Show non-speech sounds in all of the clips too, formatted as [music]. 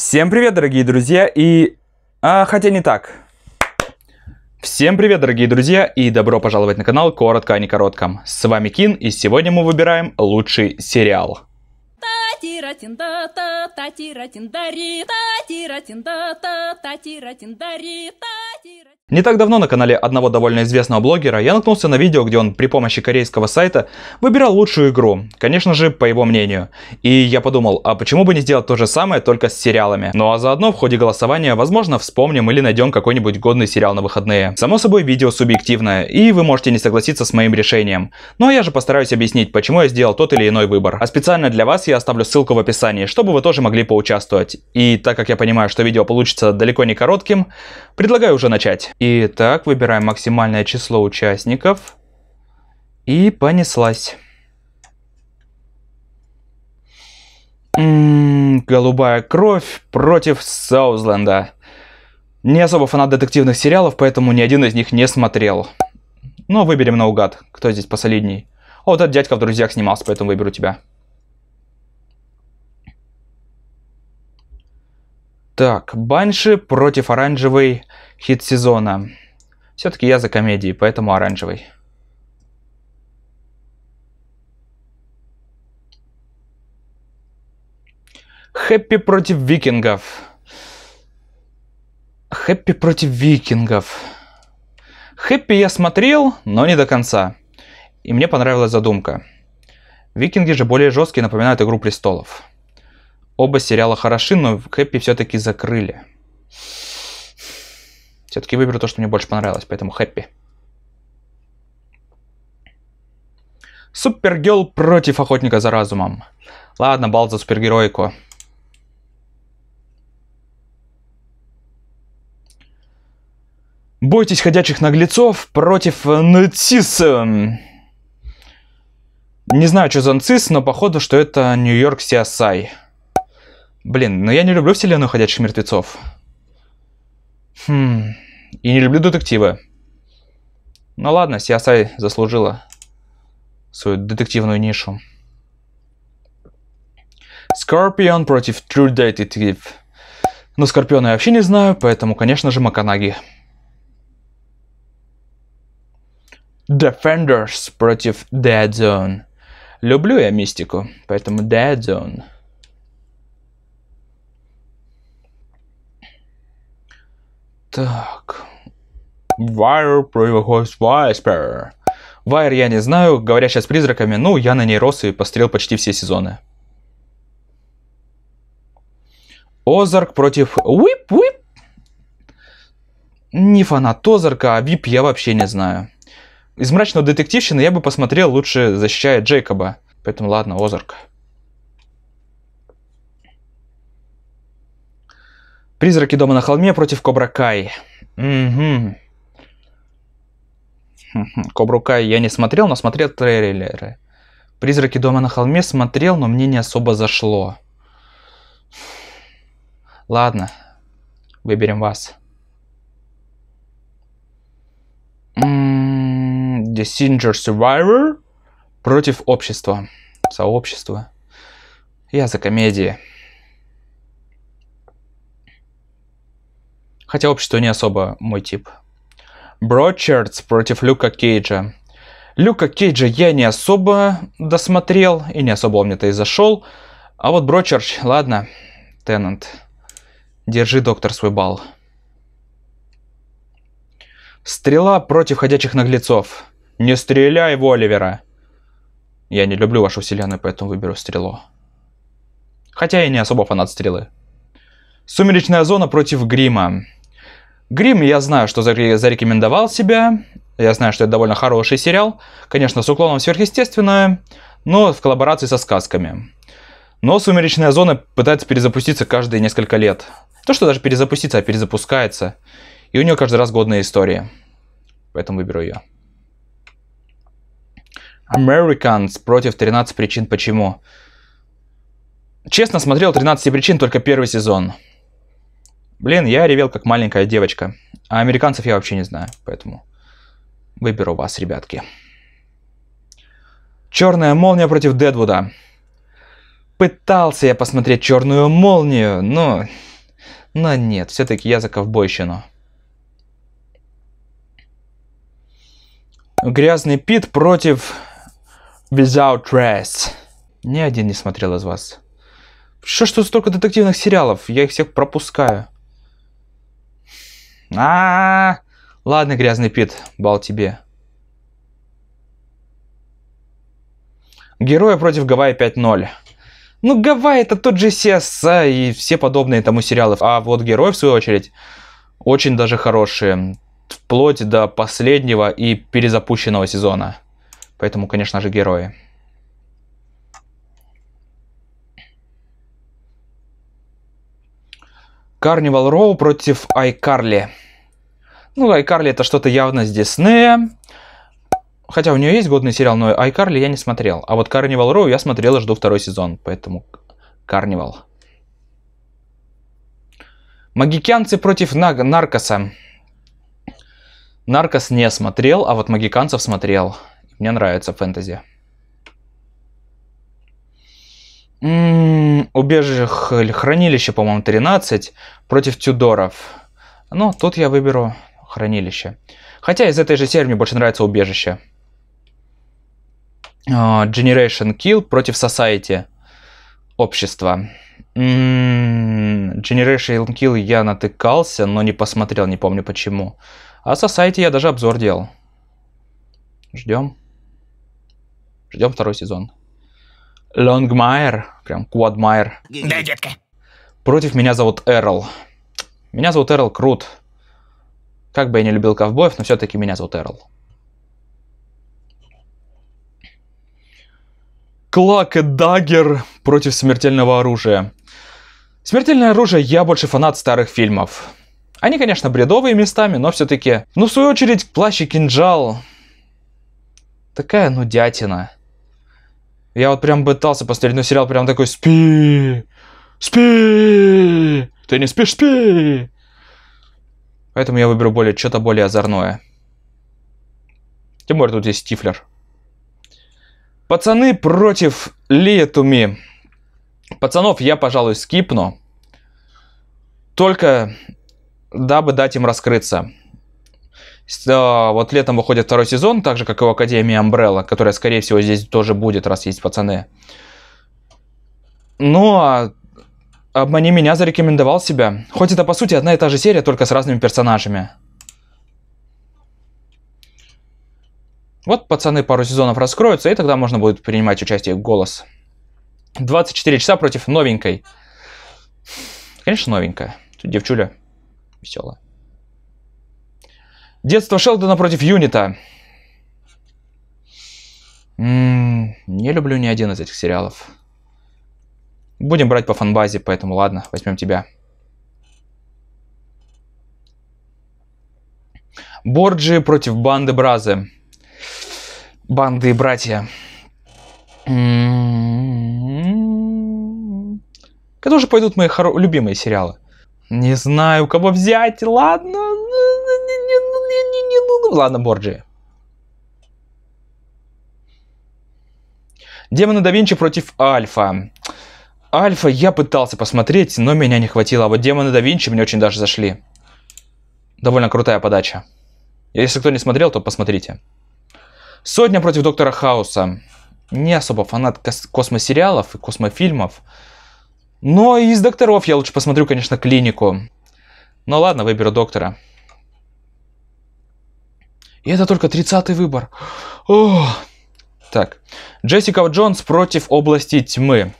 Всем привет, дорогие друзья, и... А, хотя не так. Всем привет, дорогие друзья, и добро пожаловать на канал Коротко, а не коротком. С вами Кин, и сегодня мы выбираем лучший сериал. Не так давно на канале одного довольно известного блогера я наткнулся на видео, где он при помощи корейского сайта выбирал лучшую игру, конечно же, по его мнению. И я подумал, а почему бы не сделать то же самое, только с сериалами? Ну а заодно в ходе голосования, возможно, вспомним или найдем какой-нибудь годный сериал на выходные. Само собой, видео субъективное, и вы можете не согласиться с моим решением. Но ну, а я же постараюсь объяснить, почему я сделал тот или иной выбор. А специально для вас я оставлю ссылку в описании, чтобы вы тоже могли поучаствовать. И так как я понимаю, что видео получится далеко не коротким, предлагаю уже начать. Итак, выбираем максимальное число участников. И понеслась. М м-м, -м, голубая кровь против Саузленда. Не особо фанат детективных сериалов, поэтому ни один из них не смотрел. Но выберем наугад, кто здесь посолидней. О, а вот этот дядька в друзьях снимался, поэтому выберу тебя. Так, Банши против оранжевый хит сезона. Все-таки я за комедии, поэтому оранжевый. Хэппи против викингов. Хэппи против викингов. Хэппи я смотрел, но не до конца. И мне понравилась задумка. Викинги же более жесткие напоминают Игру престолов. Оба сериала хороши, но Хэппи все-таки закрыли. Все-таки выберу то, что мне больше понравилось, поэтому Хэппи. Супергел против Охотника за разумом. Ладно, бал за супергеройку. Бойтесь ходячих наглецов против э, НЦИС. Э, Не знаю, что за НЦИС, но походу, что это Нью-Йорк Сиасай. Блин, но я не люблю вселенную ходячих мертвецов. Хм. И не люблю детективы. Ну ладно, CSI заслужила свою детективную нишу. Скорпион против True Detective. Но ну, Скорпиона я вообще не знаю, поэтому, конечно же, Маканаги. Defenders против Dead Zone. Люблю я мистику, поэтому Dead Zone. Так. Wire Previous Whisper. Wire я не знаю, говоря сейчас призраками, ну, я на ней рос и пострел почти все сезоны. Озарк против Уип-Уип. Не фанат Озарка, а Вип я вообще не знаю. Из мрачного детективщины я бы посмотрел лучше защищая Джейкоба. Поэтому ладно, Озарк. Призраки дома на холме против Кобра Кай. Угу. Кобру Кай я не смотрел, но смотрел трейлеры. Призраки дома на холме смотрел, но мне не особо зашло. Ладно, выберем вас. М-м-м, The Singer Survivor против общества. Сообщества. Я за комедии. Хотя общество не особо мой тип. Брочердс против Люка Кейджа. Люка Кейджа я не особо досмотрел, и не особо он мне-то и зашел. А вот Брочерч, ладно, Теннант, держи, доктор, свой бал. Стрела против ходячих наглецов. Не стреляй в Оливера. Я не люблю вашу вселенную, поэтому выберу стрелу. Хотя я не особо фанат стрелы. Сумеречная зона против грима. Грим, я знаю, что зарекомендовал себя. Я знаю, что это довольно хороший сериал. Конечно, с уклоном сверхъестественное, но в коллаборации со сказками. Но «Сумеречная зона» пытается перезапуститься каждые несколько лет. То, что даже перезапустится, а перезапускается. И у нее каждый раз годная история. Поэтому выберу ее. Americans против 13 причин почему. Честно, смотрел 13 причин только первый сезон. Блин, я ревел как маленькая девочка. А американцев я вообще не знаю, поэтому выберу вас, ребятки. Черная молния против Дедвуда. Пытался я посмотреть черную молнию, но... Но нет, все-таки я за ковбойщину. Грязный Пит против Without Rest. Ни один не смотрел из вас. Что, ж тут столько детективных сериалов? Я их всех пропускаю. А, -а, а Ладно, грязный Пит, бал тебе. Героя против Гавайи 5-0. Ну, Гавайи это тот же СС и все подобные тому сериалы. А вот герой, в свою очередь, очень даже хорошие. Вплоть до последнего и перезапущенного сезона. Поэтому, конечно же, герои. Карнивал Роу против Айкарли. Ну, Айкарли это что-то явно с Диснея. Хотя у нее есть годный сериал, но Айкарли я не смотрел. А вот Карнивал Роу я смотрел и жду второй сезон, поэтому Carnival. Магикянцы против нар- Наркоса. Наркос не смотрел, а вот Магиканцев смотрел. Мне нравится фэнтези. убежище, или хранилище, по-моему, 13 против Тюдоров. Ну, тут я выберу хранилище. Хотя из этой же серии мне больше нравится убежище. А, Generation Kill против Society. Общество. М-м-м, Generation Kill я натыкался, но не посмотрел, не помню почему. А Society я даже обзор делал. Ждем. Ждем второй сезон. Longmire Прям Куадмайер. Да, детка. Против меня зовут Эрл. Меня зовут Эрл Крут. Как бы я не любил ковбоев, но все-таки меня зовут Эрл. Клак и Дагер против смертельного оружия. Смертельное оружие, я больше фанат старых фильмов. Они, конечно, бредовые местами, но все-таки... Ну, в свою очередь, плащ и кинжал. Такая ну дятина. Я вот прям пытался посмотреть, но сериал прям такой «Спи! Спи! Ты не спишь, спи!» Поэтому я выберу более что-то более озорное. Тем более тут есть Тифлер. Пацаны против Лиетуми. Пацанов я, пожалуй, скипну. Только дабы дать им раскрыться. А, вот летом выходит второй сезон, так же, как и у Академии Umbrella, которая, скорее всего, здесь тоже будет, раз есть пацаны. Ну, а «Обмани меня» зарекомендовал себя. Хоть это, по сути, одна и та же серия, только с разными персонажами. Вот пацаны пару сезонов раскроются, и тогда можно будет принимать участие в «Голос». 24 часа против новенькой. Конечно, новенькая. Тут девчуля веселая. Детство Шелдона против Юнита. М-м, не люблю ни один из этих сериалов. Будем брать по фанбазе, поэтому ладно, возьмем тебя. Борджи против банды Бразы. Банды и братья. Когда уже пойдут мои хоро... любимые сериалы? Не знаю, кого взять, ладно ладно, Борджи. Демоны да Винчи против Альфа. Альфа я пытался посмотреть, но меня не хватило. А вот Демоны да Винчи мне очень даже зашли. Довольно крутая подача. Если кто не смотрел, то посмотрите. Сотня против Доктора Хауса. Не особо фанат космосериалов и космофильмов. Но из докторов я лучше посмотрю, конечно, клинику. Но ну ладно, выберу доктора. И это только 30-й выбор. О! Так, Джессика Джонс против области тьмы.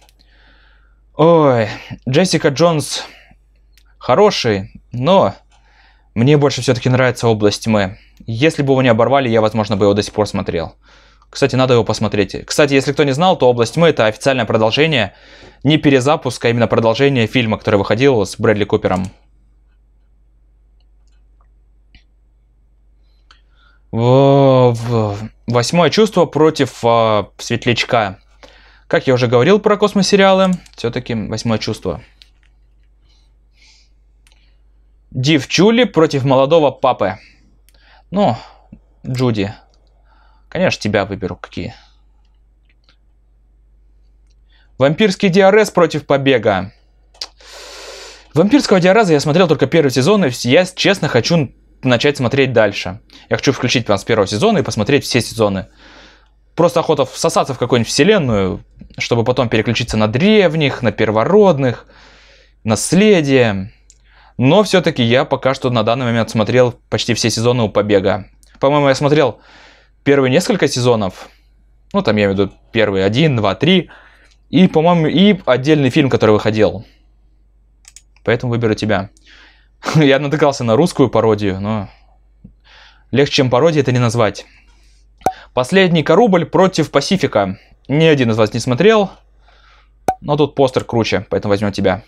Ой, Джессика Джонс хороший, но мне больше все-таки нравится область тьмы. Если бы его не оборвали, я, возможно, бы его до сих пор смотрел. Кстати, надо его посмотреть. Кстати, если кто не знал, то «Область тьмы» — это официальное продолжение, не перезапуска, а именно продолжение фильма, который выходил с Брэдли Купером. Восьмое чувство против э, светлячка. Как я уже говорил про космосериалы, все-таки восьмое чувство. Див против молодого папы. Ну, Джуди, конечно, тебя выберу какие. Вампирский диарез против побега. Вампирского диараза я смотрел только первый сезон, и я честно хочу начать смотреть дальше. Я хочу включить прям с первого сезона и посмотреть все сезоны. Просто охота всосаться в какую-нибудь вселенную, чтобы потом переключиться на древних, на первородных, наследие. Но все-таки я пока что на данный момент смотрел почти все сезоны у Побега. По-моему, я смотрел первые несколько сезонов. Ну, там я имею в виду первые один, два, три. И, по-моему, и отдельный фильм, который выходил. Поэтому выберу тебя. [laughs] Я натыкался на русскую пародию, но легче, чем пародия, это не назвать. Последний Корубль против Пасифика. Ни один из вас не смотрел, но тут постер круче, поэтому возьмем тебя.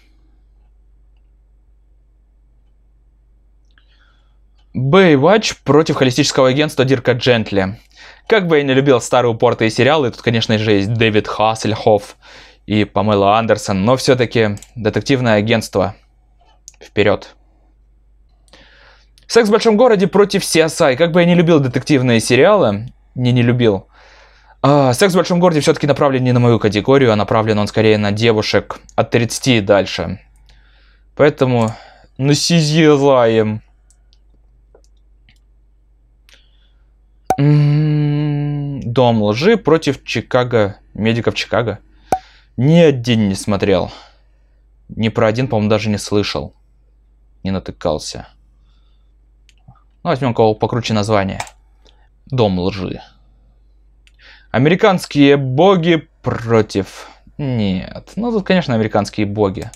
Baywatch против холистического агентства Дирка Джентли. Как бы я не любил старые упортые сериалы, тут, конечно же, есть Дэвид Хассельхофф и Памела Андерсон, но все-таки детективное агентство. Вперед! «Секс в большом городе» против CSI. Как бы я не любил детективные сериалы, не не любил, а, «Секс в большом городе» все-таки направлен не на мою категорию, а направлен он скорее на девушек от 30 и дальше. Поэтому насизилаем. М-м-м, Дом лжи против Чикаго, медиков Чикаго. Ни один не смотрел. Ни про один, по-моему, даже не слышал. Не натыкался. Ну, возьмем кого покруче название. Дом лжи. Американские боги против... Нет, ну тут, конечно, американские боги.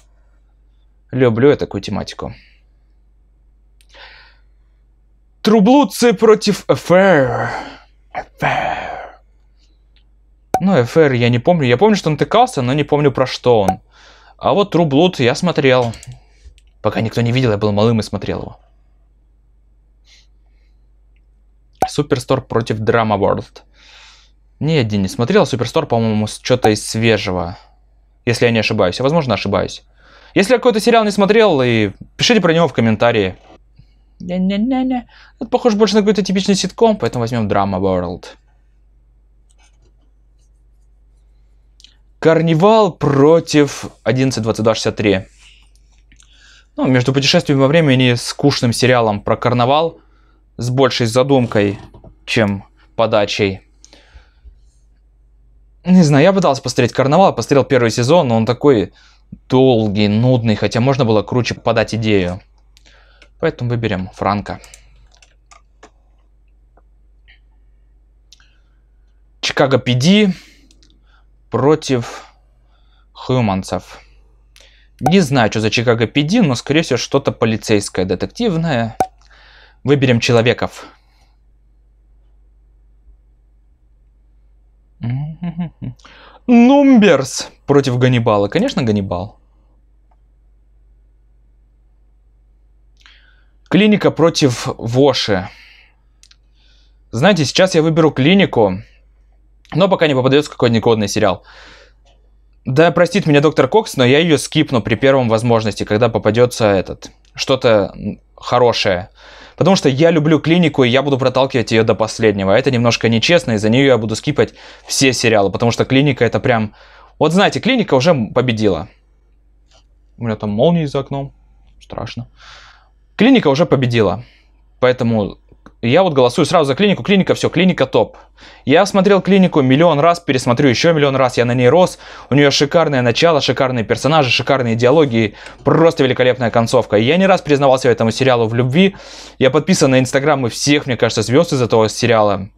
Люблю я такую тематику. Трублуцы против Эфэр. ФР. Ну, Эфэр я не помню. Я помню, что он тыкался, но не помню, про что он. А вот Трублут я смотрел. Пока никто не видел, я был малым и смотрел его. Суперстор против Драма World. Ни один не смотрел. А Суперстор, по-моему, что-то из свежего. Если я не ошибаюсь. Я, возможно, ошибаюсь. Если я какой-то сериал не смотрел, и пишите про него в комментарии. Не-не-не-не. Это похоже больше на какой-то типичный ситком, поэтому возьмем Драма World. Карнивал против 11.22.63. Ну, между путешествием во времени и скучным сериалом про карнавал с большей задумкой, чем подачей. Не знаю, я пытался посмотреть карнавал, посмотрел первый сезон, но он такой долгий, нудный, хотя можно было круче подать идею. Поэтому выберем Франка. Чикаго PD против Хьюманцев. Не знаю, что за Чикаго PD, но, скорее всего, что-то полицейское, детективное. Выберем человеков. Нумберс против Ганнибала. Конечно, Ганнибал. Клиника против Воши. Знаете, сейчас я выберу клинику, но пока не попадется какой-нибудь годный сериал. Да, простит меня доктор Кокс, но я ее скипну при первом возможности, когда попадется этот что-то хорошее. Потому что я люблю клинику, и я буду проталкивать ее до последнего. Это немножко нечестно, и за нее я буду скипать все сериалы, потому что клиника это прям... Вот знаете, клиника уже победила. У меня там молнии за окном. Страшно. Клиника уже победила. Поэтому я вот голосую сразу за клинику. Клиника, все, клиника топ. Я смотрел клинику миллион раз, пересмотрю еще миллион раз. Я на ней рос. У нее шикарное начало, шикарные персонажи, шикарные диалоги. Просто великолепная концовка. я не раз признавался этому сериалу в любви. Я подписан на инстаграм инстаграмы всех, мне кажется, звезд из этого сериала.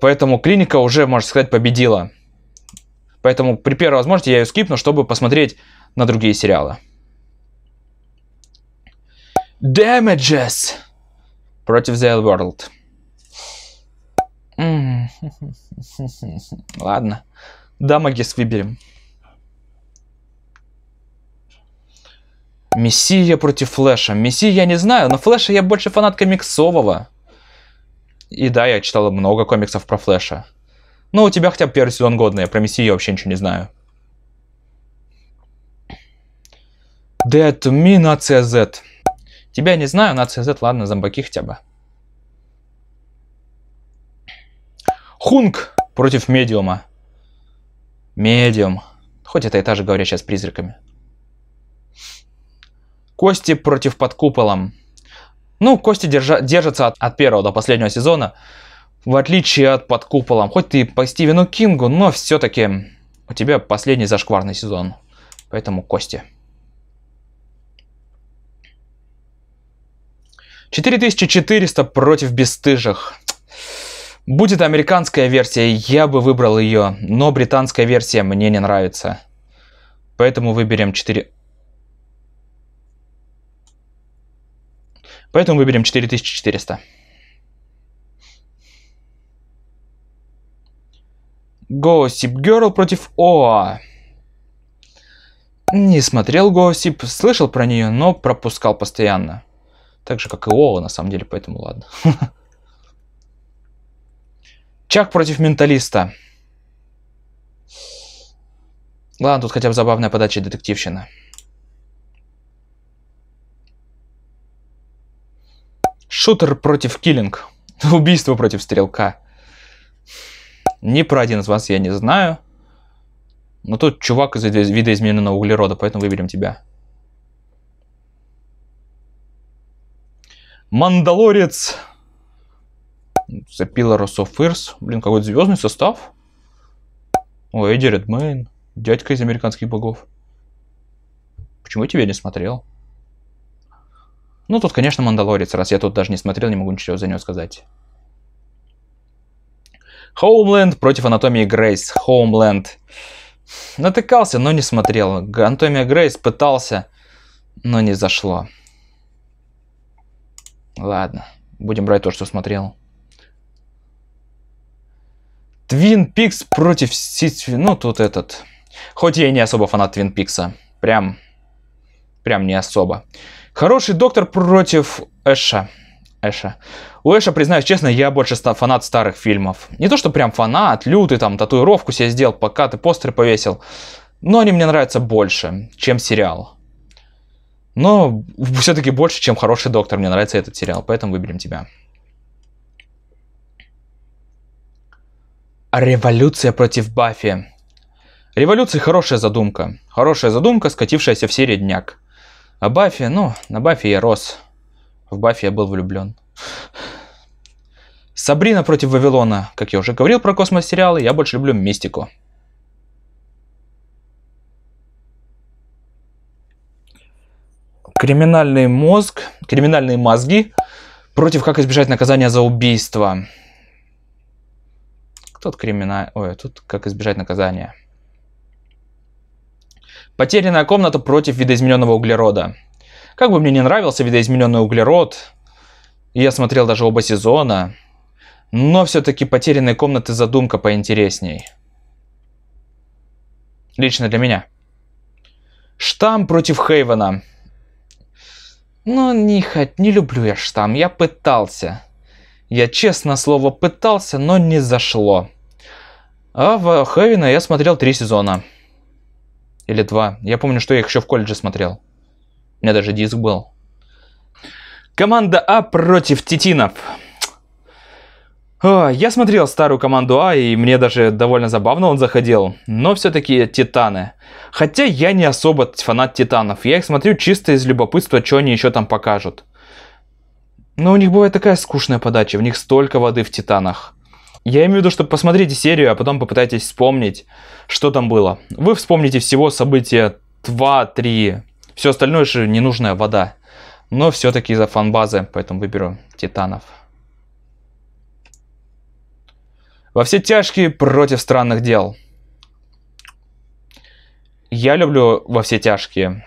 Поэтому клиника уже, можно сказать, победила. Поэтому при первой возможности я ее скипну, чтобы посмотреть на другие сериалы. Damages против The [laughs] World. Ладно. Дамагис выберем. Мессия против Флэша. Мессия я не знаю, но Флэша я больше фанат комиксового. И да, я читала много комиксов про Флэша. Но ну, у тебя хотя бы первый сезон годный, а про Мессию я вообще ничего не знаю. Dead Me на CZ. Тебя не знаю, на CZ, ладно, зомбаки хотя бы. Хунг против медиума. Медиум. Хоть это и та же говоря сейчас призраками. Кости против под куполом. Ну, кости держа, держатся от, от первого до последнего сезона. В отличие от под куполом. Хоть ты по Стивену Кингу, но все-таки у тебя последний зашкварный сезон. Поэтому кости. 4400 против бесстыжих. Будет американская версия, я бы выбрал ее, но британская версия мне не нравится. Поэтому выберем 4... Поэтому выберем 4400. Gossip Girl против ОА. Не смотрел Gossip, слышал про нее, но пропускал постоянно. Так же, как и Ола, на самом деле, поэтому ладно. [laughs] Чак против менталиста. Ладно, тут хотя бы забавная подача детективщина. Шутер против киллинг. [laughs] Убийство против стрелка. Ни про один из вас я не знаю. Но тут чувак из видоизмененного углерода, поэтому выберем тебя. Мандалорец. The Pillars of Earth. Блин, какой-то звездный состав. О, Эдди Редмейн. Дядька из американских богов. Почему я тебя не смотрел? Ну, тут, конечно, Мандалорец. Раз я тут даже не смотрел, не могу ничего за него сказать. Хоумленд против Анатомии Грейс. Хоумленд. Натыкался, но не смотрел. Анатомия Грейс пытался, но не зашло. Ладно, будем брать то, что смотрел. Твин Пикс против Ситви. Ну, тут этот... Хоть я и не особо фанат Твин Пикса. Прям... Прям не особо. Хороший доктор против Эша. Эша. У Эша, признаюсь честно, я больше ста фанат старых фильмов. Не то, что прям фанат, лютый, там, татуировку себе сделал, пока ты постеры повесил. Но они мне нравятся больше, чем сериал. Но все-таки больше, чем хороший доктор. Мне нравится этот сериал, поэтому выберем тебя. Революция против Баффи. Революция хорошая задумка. Хорошая задумка, скатившаяся в серии дняк. А Баффи, ну, на Баффи я рос. В Баффи я был влюблен. Сабрина против Вавилона. Как я уже говорил про космос-сериалы, я больше люблю мистику. Криминальный мозг, криминальные мозги против как избежать наказания за убийство. Тут криминал... Ой, тут как избежать наказания. Потерянная комната против видоизмененного углерода. Как бы мне не нравился видоизмененный углерод, я смотрел даже оба сезона, но все-таки потерянные комнаты задумка поинтересней. Лично для меня. Штамм против Хейвена. Ну не, хоть, не люблю я штамм, я пытался. Я честно слово пытался, но не зашло. А в Хэвина я смотрел три сезона. Или два. Я помню, что я их еще в колледже смотрел. У меня даже диск был. Команда А против Титинов. А, я смотрел старую команду А, и мне даже довольно забавно он заходил, но все-таки Титаны. Хотя я не особо фанат Титанов, я их смотрю чисто из любопытства, что они еще там покажут. Но у них бывает такая скучная подача, в них столько воды в Титанах. Я имею в виду, что посмотрите серию, а потом попытайтесь вспомнить, что там было. Вы вспомните всего события 2-3, все остальное же ненужная вода. Но все-таки за фанбазы, поэтому выберу Титанов. Во все тяжкие против странных дел. Я люблю во все тяжкие.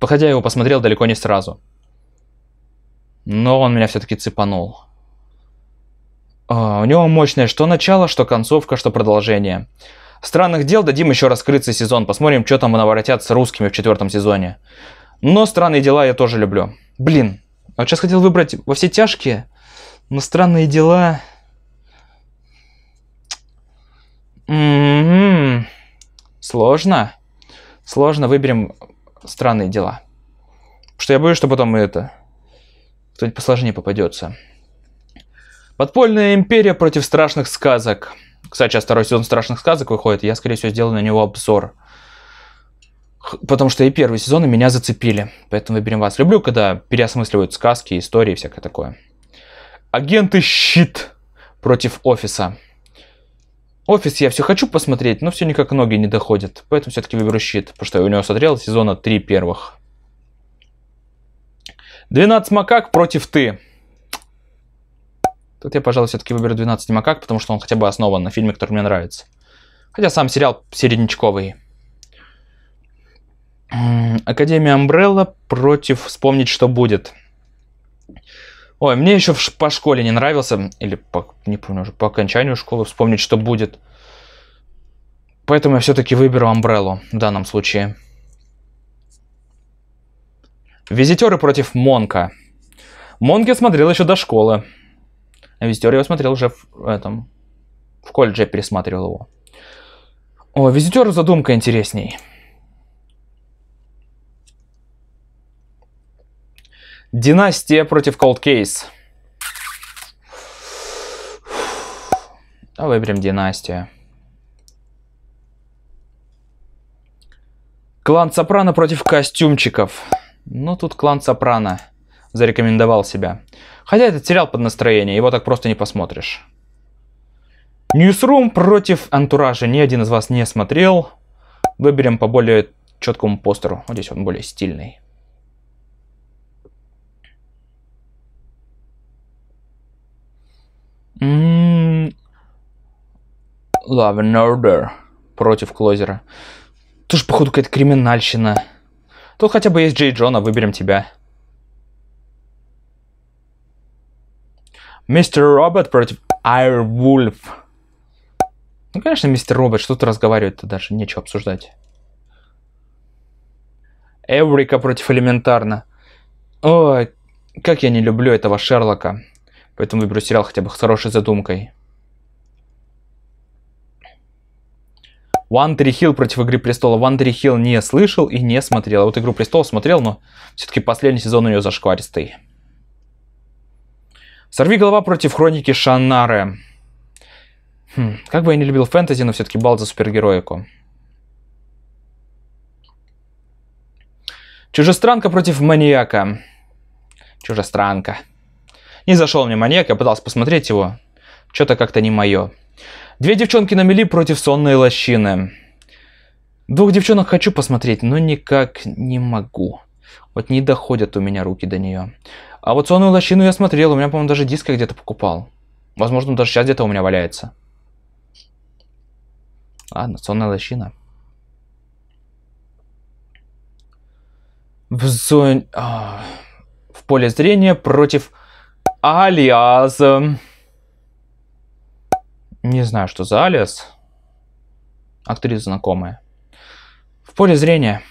Походя, его посмотрел далеко не сразу. Но он меня все-таки цепанул. О, а, у него мощное что начало, что концовка, что продолжение. Странных дел дадим еще раскрыться сезон, посмотрим, что там наворотят с русскими в четвертом сезоне. Но странные дела я тоже люблю. Блин, а вот сейчас хотел выбрать во все тяжкие, но странные дела... М-м-м. Сложно. Сложно. Выберем странные дела. Потому что я боюсь, что потом это... Кто-нибудь посложнее попадется. Подпольная империя против страшных сказок. Кстати, сейчас второй сезон страшных сказок выходит, я, скорее всего, сделаю на него обзор. Потому что и первые сезоны меня зацепили. Поэтому выберем вас. Люблю, когда переосмысливают сказки, истории и всякое такое. Агенты щит против офиса. Офис я все хочу посмотреть, но все никак ноги не доходят. Поэтому все-таки выберу щит, потому что я у него смотрел сезона 3 первых. 12 макак против ты. Тут я, пожалуй, все-таки выберу 12 макак, потому что он хотя бы основан на фильме, который мне нравится. Хотя сам сериал середнячковый. Академия Амбрелла против «Вспомнить, что будет». Ой, мне еще по школе не нравился, или по, не помню уже, по окончанию школы вспомнить, что будет. Поэтому я все-таки выберу Амбреллу в данном случае. Визитеры против Монка. Монки смотрел еще до школы. А визитер его смотрел уже в этом. В колледже пересматривал его. О, визитер задумка интересней. Династия против Cold Case. А выберем Династия. Клан Сопрано против костюмчиков. Ну, тут клан Сопрано зарекомендовал себя. Хотя этот сериал под настроение, его так просто не посмотришь. Ньюсрум против антуража. Ни один из вас не смотрел. Выберем по более четкому постеру. Вот здесь он более стильный. М-м-м. Love and Order против Клозера. Тоже, походу, какая-то криминальщина. Тут хотя бы есть Джей Джона, выберем тебя. Мистер Робот против Айр Айрвульф. Ну, конечно, мистер Робот, что-то разговаривать-то даже, нечего обсуждать. Эврика против Элементарно. Ой, как я не люблю этого Шерлока. Поэтому выберу сериал хотя бы с хорошей задумкой. One Tree Hill против Игры Престола. One Tree Hill не слышал и не смотрел. А вот Игру Престолов смотрел, но все-таки последний сезон у нее зашкваристый. Сорви голова против Хроники Шаннары. Хм, как бы я не любил фэнтези, но все-таки бал за супергероику. Чужестранка против маньяка. Чужестранка. Не зашел мне маньяк, я пытался посмотреть его. Что-то как-то не мое. Две девчонки на мели против сонной лощины. Двух девчонок хочу посмотреть, но никак не могу. Вот не доходят у меня руки до нее. А вот сонную лощину я смотрел, у меня, по-моему, даже диск где-то покупал. Возможно, он даже сейчас где-то у меня валяется. Ладно, сонная лощина. В зоне... А... В поле зрения против алиас. Не знаю, что за алиас. Актриса знакомая. В поле зрения.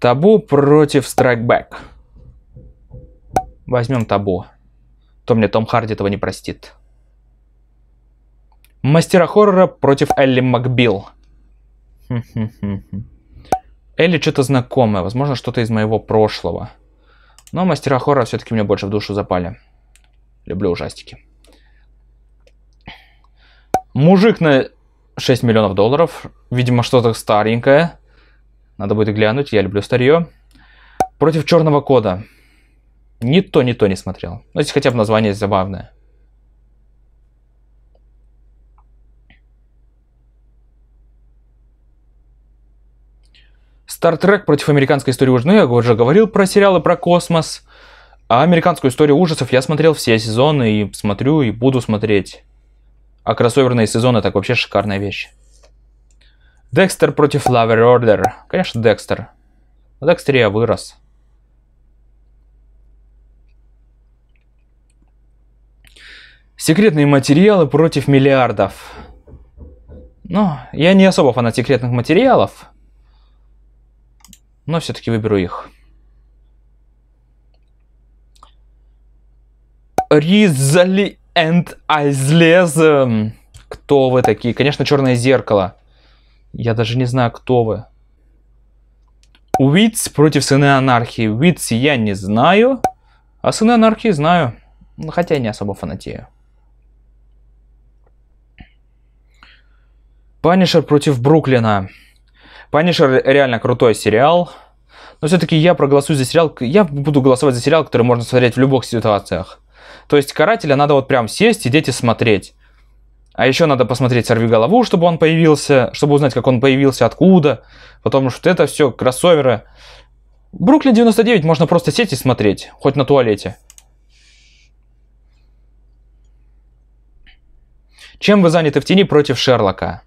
Табу против страйкбэк. Возьмем табу. То мне Том Харди этого не простит. Мастера хоррора против Элли Макбилл. Хм-хм-хм. Или что-то знакомое, возможно, что-то из моего прошлого. Но мастера хоррора все-таки мне больше в душу запали. Люблю ужастики. Мужик на 6 миллионов долларов. Видимо, что-то старенькое. Надо будет глянуть, я люблю старье. Против черного кода. Ни то, ни то не смотрел. Но ну, здесь хотя бы название забавное. «Стартрек против американской истории ужасов. Ну, я уже говорил про сериалы про космос. А американскую историю ужасов я смотрел все сезоны и смотрю, и буду смотреть. А кроссоверные сезоны так вообще шикарная вещь. Декстер против Лавер Ордер. Конечно, Декстер. На Декстере я вырос. Секретные материалы против миллиардов. Ну, я не особо фанат секретных материалов но все-таки выберу их. Ризали and Айзлез. Кто вы такие? Конечно, черное зеркало. Я даже не знаю, кто вы. Уитс против сыны анархии. Уитс я не знаю, а сыны анархии знаю. Ну, хотя я не особо фанатею. Панишер против Бруклина. Панишер реально крутой сериал. Но все-таки я проголосую за сериал. Я буду голосовать за сериал, который можно смотреть в любых ситуациях. То есть карателя надо вот прям сесть, и дети смотреть. А еще надо посмотреть «Сорви голову», чтобы он появился, чтобы узнать, как он появился, откуда. Потому что это все кроссоверы. Бруклин 99 можно просто сесть и смотреть, хоть на туалете. Чем вы заняты в тени против Шерлока?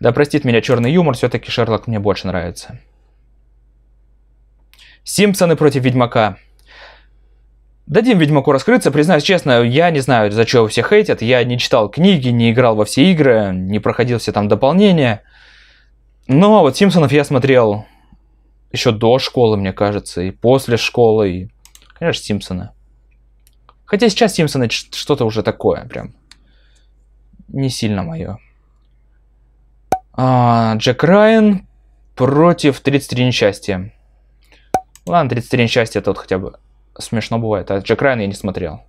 Да простит меня черный юмор, все-таки Шерлок мне больше нравится. Симпсоны против Ведьмака. Дадим Ведьмаку раскрыться, признаюсь честно, я не знаю, за что все хейтят, я не читал книги, не играл во все игры, не проходил все там дополнения. Но вот Симпсонов я смотрел еще до школы, мне кажется, и после школы, и, конечно, Симпсоны. Хотя сейчас Симпсоны что-то уже такое, прям, не сильно мое. А, Джек Райан против 33 несчастья. Ладно, 33 несчастья тут хотя бы смешно бывает. А Джек Райан я не смотрел.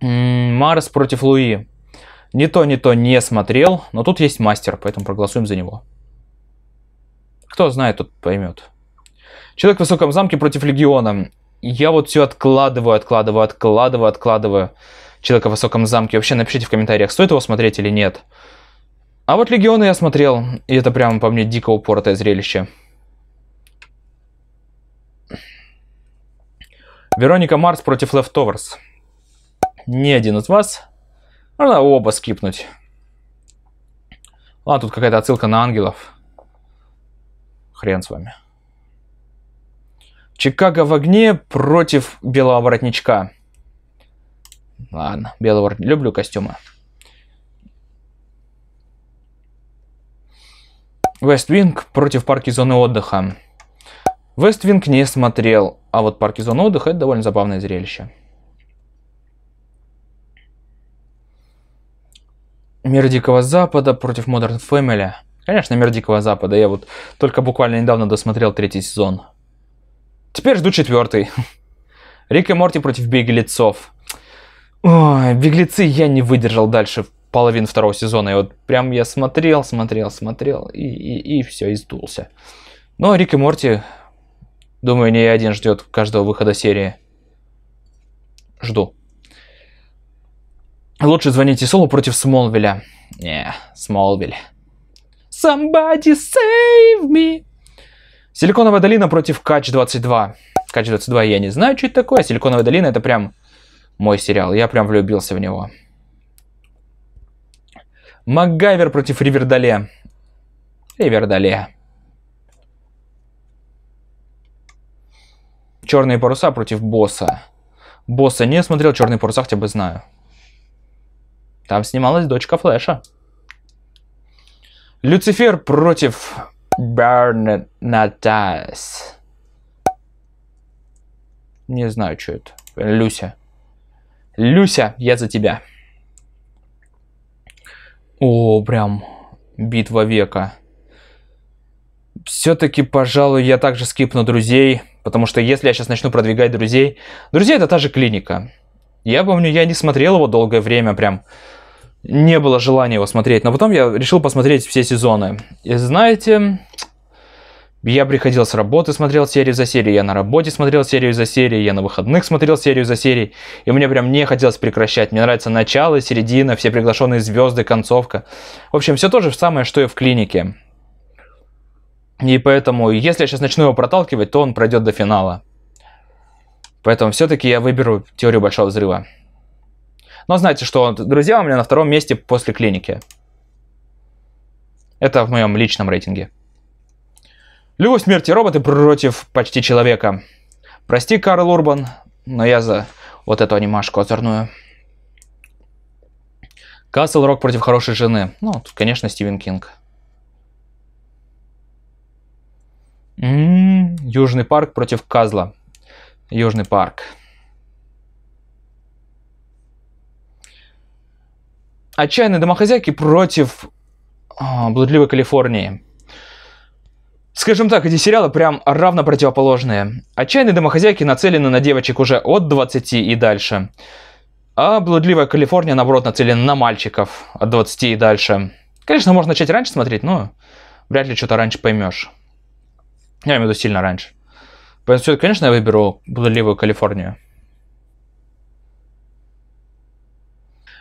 М -м, Марс против Луи. Не то, не то не смотрел, но тут есть мастер, поэтому проголосуем за него. Кто знает, тот поймет. Человек в высоком замке против легиона. Я вот все откладываю, откладываю, откладываю, откладываю. Человека в высоком замке. Вообще напишите в комментариях, стоит его смотреть или нет. А вот Легионы я смотрел, и это прямо по мне дико упоротое зрелище. Вероника Марс против Leftovers. Ни один из вас. Можно оба скипнуть. Ладно, тут какая-то отсылка на ангелов. Хрен с вами. Чикаго в огне против белого воротничка. Ладно, белого воротничка. Люблю костюмы. Вествинг против парки зоны отдыха. Вествинг не смотрел, а вот парки зоны отдыха это довольно забавное зрелище. Мир Дикого Запада против Modern Family. Конечно, Мир Дикого Запада. Я вот только буквально недавно досмотрел третий сезон. Теперь жду четвертый. [laughs] Рик и Морти против беглецов. Ой, беглецы я не выдержал дальше половину второго сезона. И вот прям я смотрел, смотрел, смотрел, и, и, и все, и Но Рик и Морти, думаю, не один ждет каждого выхода серии. Жду. Лучше звоните Солу против Смолвиля. Не, Смолвиль. Somebody save me. Силиконовая долина против Кач-22. Кач-22 я не знаю, что это такое. Силиконовая долина это прям мой сериал. Я прям влюбился в него. Макгайвер против Ривердале. Ривердале. Черные паруса против босса. Босса не смотрел черные паруса, хотя бы знаю. Там снималась дочка Флэша. Люцифер против Бернатас. Не знаю, что это. Люся. Люся, я за тебя. О, прям битва века. Все-таки, пожалуй, я также скипну друзей, потому что если я сейчас начну продвигать друзей... Друзья, это та же клиника. Я помню, я не смотрел его долгое время, прям не было желания его смотреть, но потом я решил посмотреть все сезоны. И знаете, я приходил с работы, смотрел серию за серией, я на работе смотрел серию за серией, я на выходных смотрел серию за серией, и мне прям не хотелось прекращать. Мне нравится начало, середина, все приглашенные звезды, концовка. В общем, все то же самое, что и в клинике. И поэтому, если я сейчас начну его проталкивать, то он пройдет до финала. Поэтому все-таки я выберу теорию большого взрыва. Но знаете, что друзья у меня на втором месте после клиники. Это в моем личном рейтинге. Любовь смерти роботы против почти человека. Прости, Карл Урбан, но я за вот эту анимашку озорную. Касл Рок против хорошей жены. Ну, тут, конечно, Стивен Кинг. М -м -м, Южный парк против Казла. Южный парк. Отчаянные домохозяйки против а, блудливой Калифорнии. Скажем так, эти сериалы прям равно противоположные. «Отчаянные домохозяйки» нацелены на девочек уже от 20 и дальше. А «Блудливая Калифорния», наоборот, нацелена на мальчиков от 20 и дальше. Конечно, можно начать раньше смотреть, но вряд ли что-то раньше поймешь. Я имею в виду сильно раньше. Поэтому, конечно, я выберу «Блудливую Калифорнию».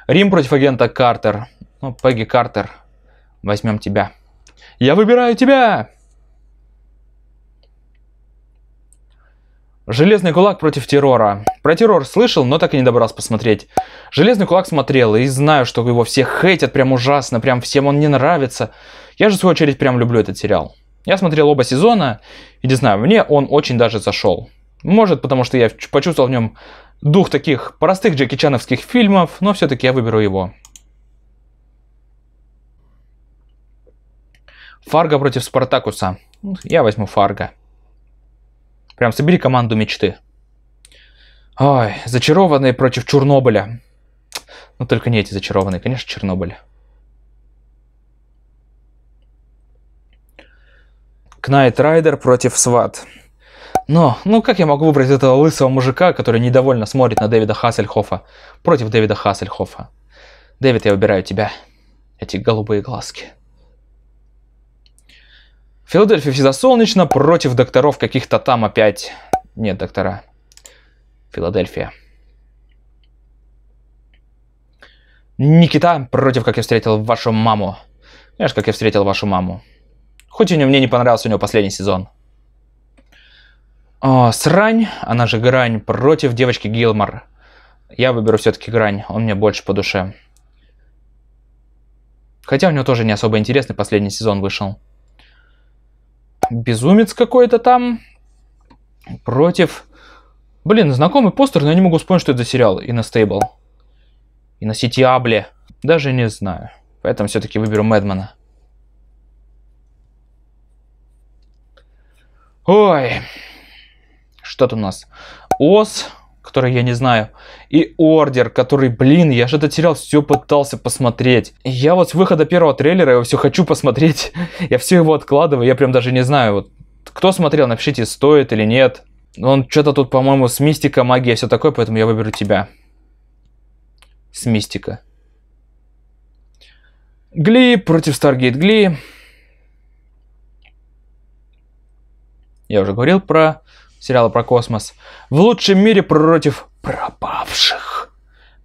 Рим против агента Картер. Ну, Пегги Картер, возьмем тебя. Я выбираю тебя! Железный кулак против террора. Про террор слышал, но так и не добрался посмотреть. Железный кулак смотрел, и знаю, что его все хейтят прям ужасно, прям всем он не нравится. Я же, в свою очередь, прям люблю этот сериал. Я смотрел оба сезона, и не знаю, мне он очень даже зашел. Может, потому что я почувствовал в нем дух таких простых Джеки Чановских фильмов, но все-таки я выберу его. Фарго против Спартакуса. Я возьму Фарго. Прям собери команду мечты. Ой, зачарованные против Чернобыля. Ну только не эти зачарованные, конечно, Чернобыль. Кнайт Райдер против Сват. Но, ну как я могу выбрать этого лысого мужика, который недовольно смотрит на Дэвида Хассельхофа, против Дэвида Хассельхофа? Дэвид, я выбираю тебя. Эти голубые глазки. Филадельфия Филадельфии всегда солнечно, против докторов каких-то там опять... Нет, доктора. Филадельфия. Никита против «Как я встретил вашу маму». Знаешь, «Как я встретил вашу маму». Хоть у него мне не понравился у него последний сезон. О, а, срань, она же грань, против девочки Гилмор. Я выберу все-таки грань, он мне больше по душе. Хотя у него тоже не особо интересный последний сезон вышел. Безумец какой-то там против... Блин, знакомый постер, но я не могу вспомнить, что это за сериал. И на стейбл. И на сетиабле. Даже не знаю. Поэтому все-таки выберу Мэдмана. Ой. Что то у нас? Ос который я не знаю, и Ордер, который, блин, я же дотерял, все пытался посмотреть. Я вот с выхода первого трейлера его все хочу посмотреть, [laughs] я все его откладываю, я прям даже не знаю, вот, кто смотрел, напишите, стоит или нет. Он что-то тут, по-моему, с мистика, магия, все такое, поэтому я выберу тебя. С мистика. Гли против Старгейт Гли. Я уже говорил про сериала про космос. В лучшем мире против пропавших,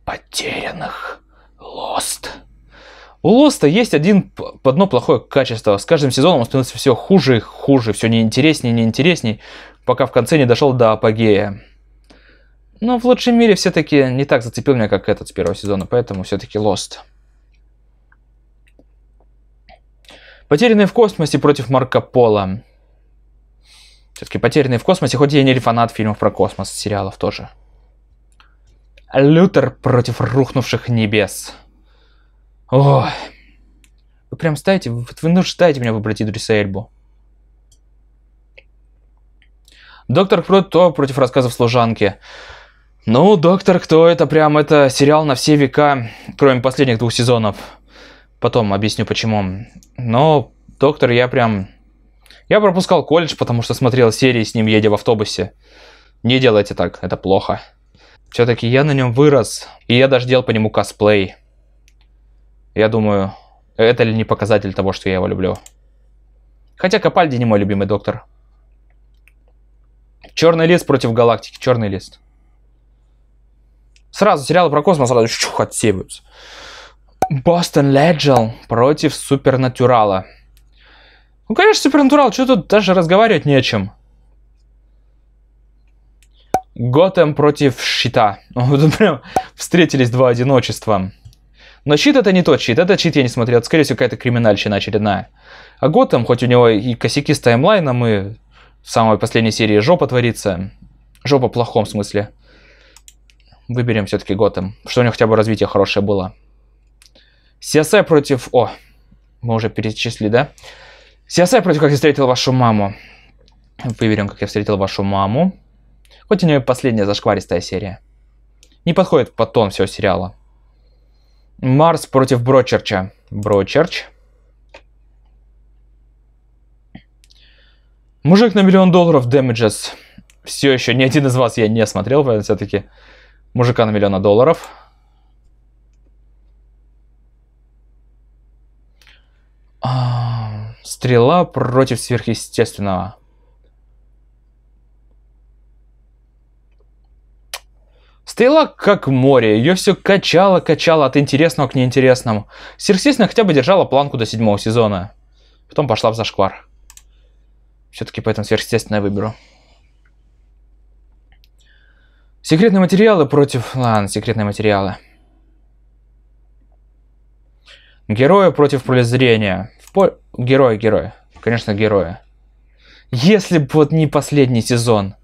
потерянных, лост. У Лоста есть один, одно плохое качество. С каждым сезоном становится все хуже и хуже, все неинтереснее и неинтересней, пока в конце не дошел до апогея. Но в лучшем мире все-таки не так зацепил меня, как этот с первого сезона, поэтому все-таки Лост. Потерянные в космосе против Марко Пола. Все-таки «Потерянные в космосе», хоть я не фанат фильмов про космос, сериалов тоже. Лютер против рухнувших небес. Ой. Вы прям ставите, вы, вы нуждаете меня выбрать Идриса Эльбу. Доктор Кто против рассказов служанки. Ну, Доктор Кто это прям это сериал на все века, кроме последних двух сезонов. Потом объясню почему. Но Доктор я прям я пропускал колледж, потому что смотрел серии с ним, едя в автобусе. Не делайте так, это плохо. Все-таки я на нем вырос, и я даже делал по нему косплей. Я думаю, это ли не показатель того, что я его люблю. Хотя Капальди не мой любимый доктор. Черный лист против галактики, черный лист. Сразу сериалы про космос сразу чух отсеиваются. Бостон Леджел против Супернатурала. Ну, конечно, Супернатурал, что тут даже разговаривать не о чем. Готэм против Щита. [laughs] вот прям встретились два одиночества. Но щит это не тот щит, этот щит я не смотрел, скорее всего какая-то криминальщина очередная. А Готэм, хоть у него и косяки с таймлайном, и в самой последней серии жопа творится. Жопа в плохом смысле. Выберем все-таки Готэм, что у него хотя бы развитие хорошее было. CSI против... О, мы уже перечислили, да? CSI против «Как я встретил вашу маму». Выверим, как я встретил вашу маму. Хоть у нее последняя зашкваристая серия. Не подходит по тон всего сериала. Марс против Брочерча. Брочерч. Мужик на миллион долларов damages. Все еще ни один из вас я не смотрел, поэтому все-таки мужика на миллиона долларов. Стрела против сверхъестественного. Стрела как море, ее все качало-качало от интересного к неинтересному. Сверхъестественно хотя бы держала планку до седьмого сезона. Потом пошла в зашквар. Все-таки поэтому сверхъестественное выберу. Секретные материалы против... Ладно, секретные материалы. Героя против пролезрения. Герои, герои. Конечно, герои. Если бы вот не последний сезон.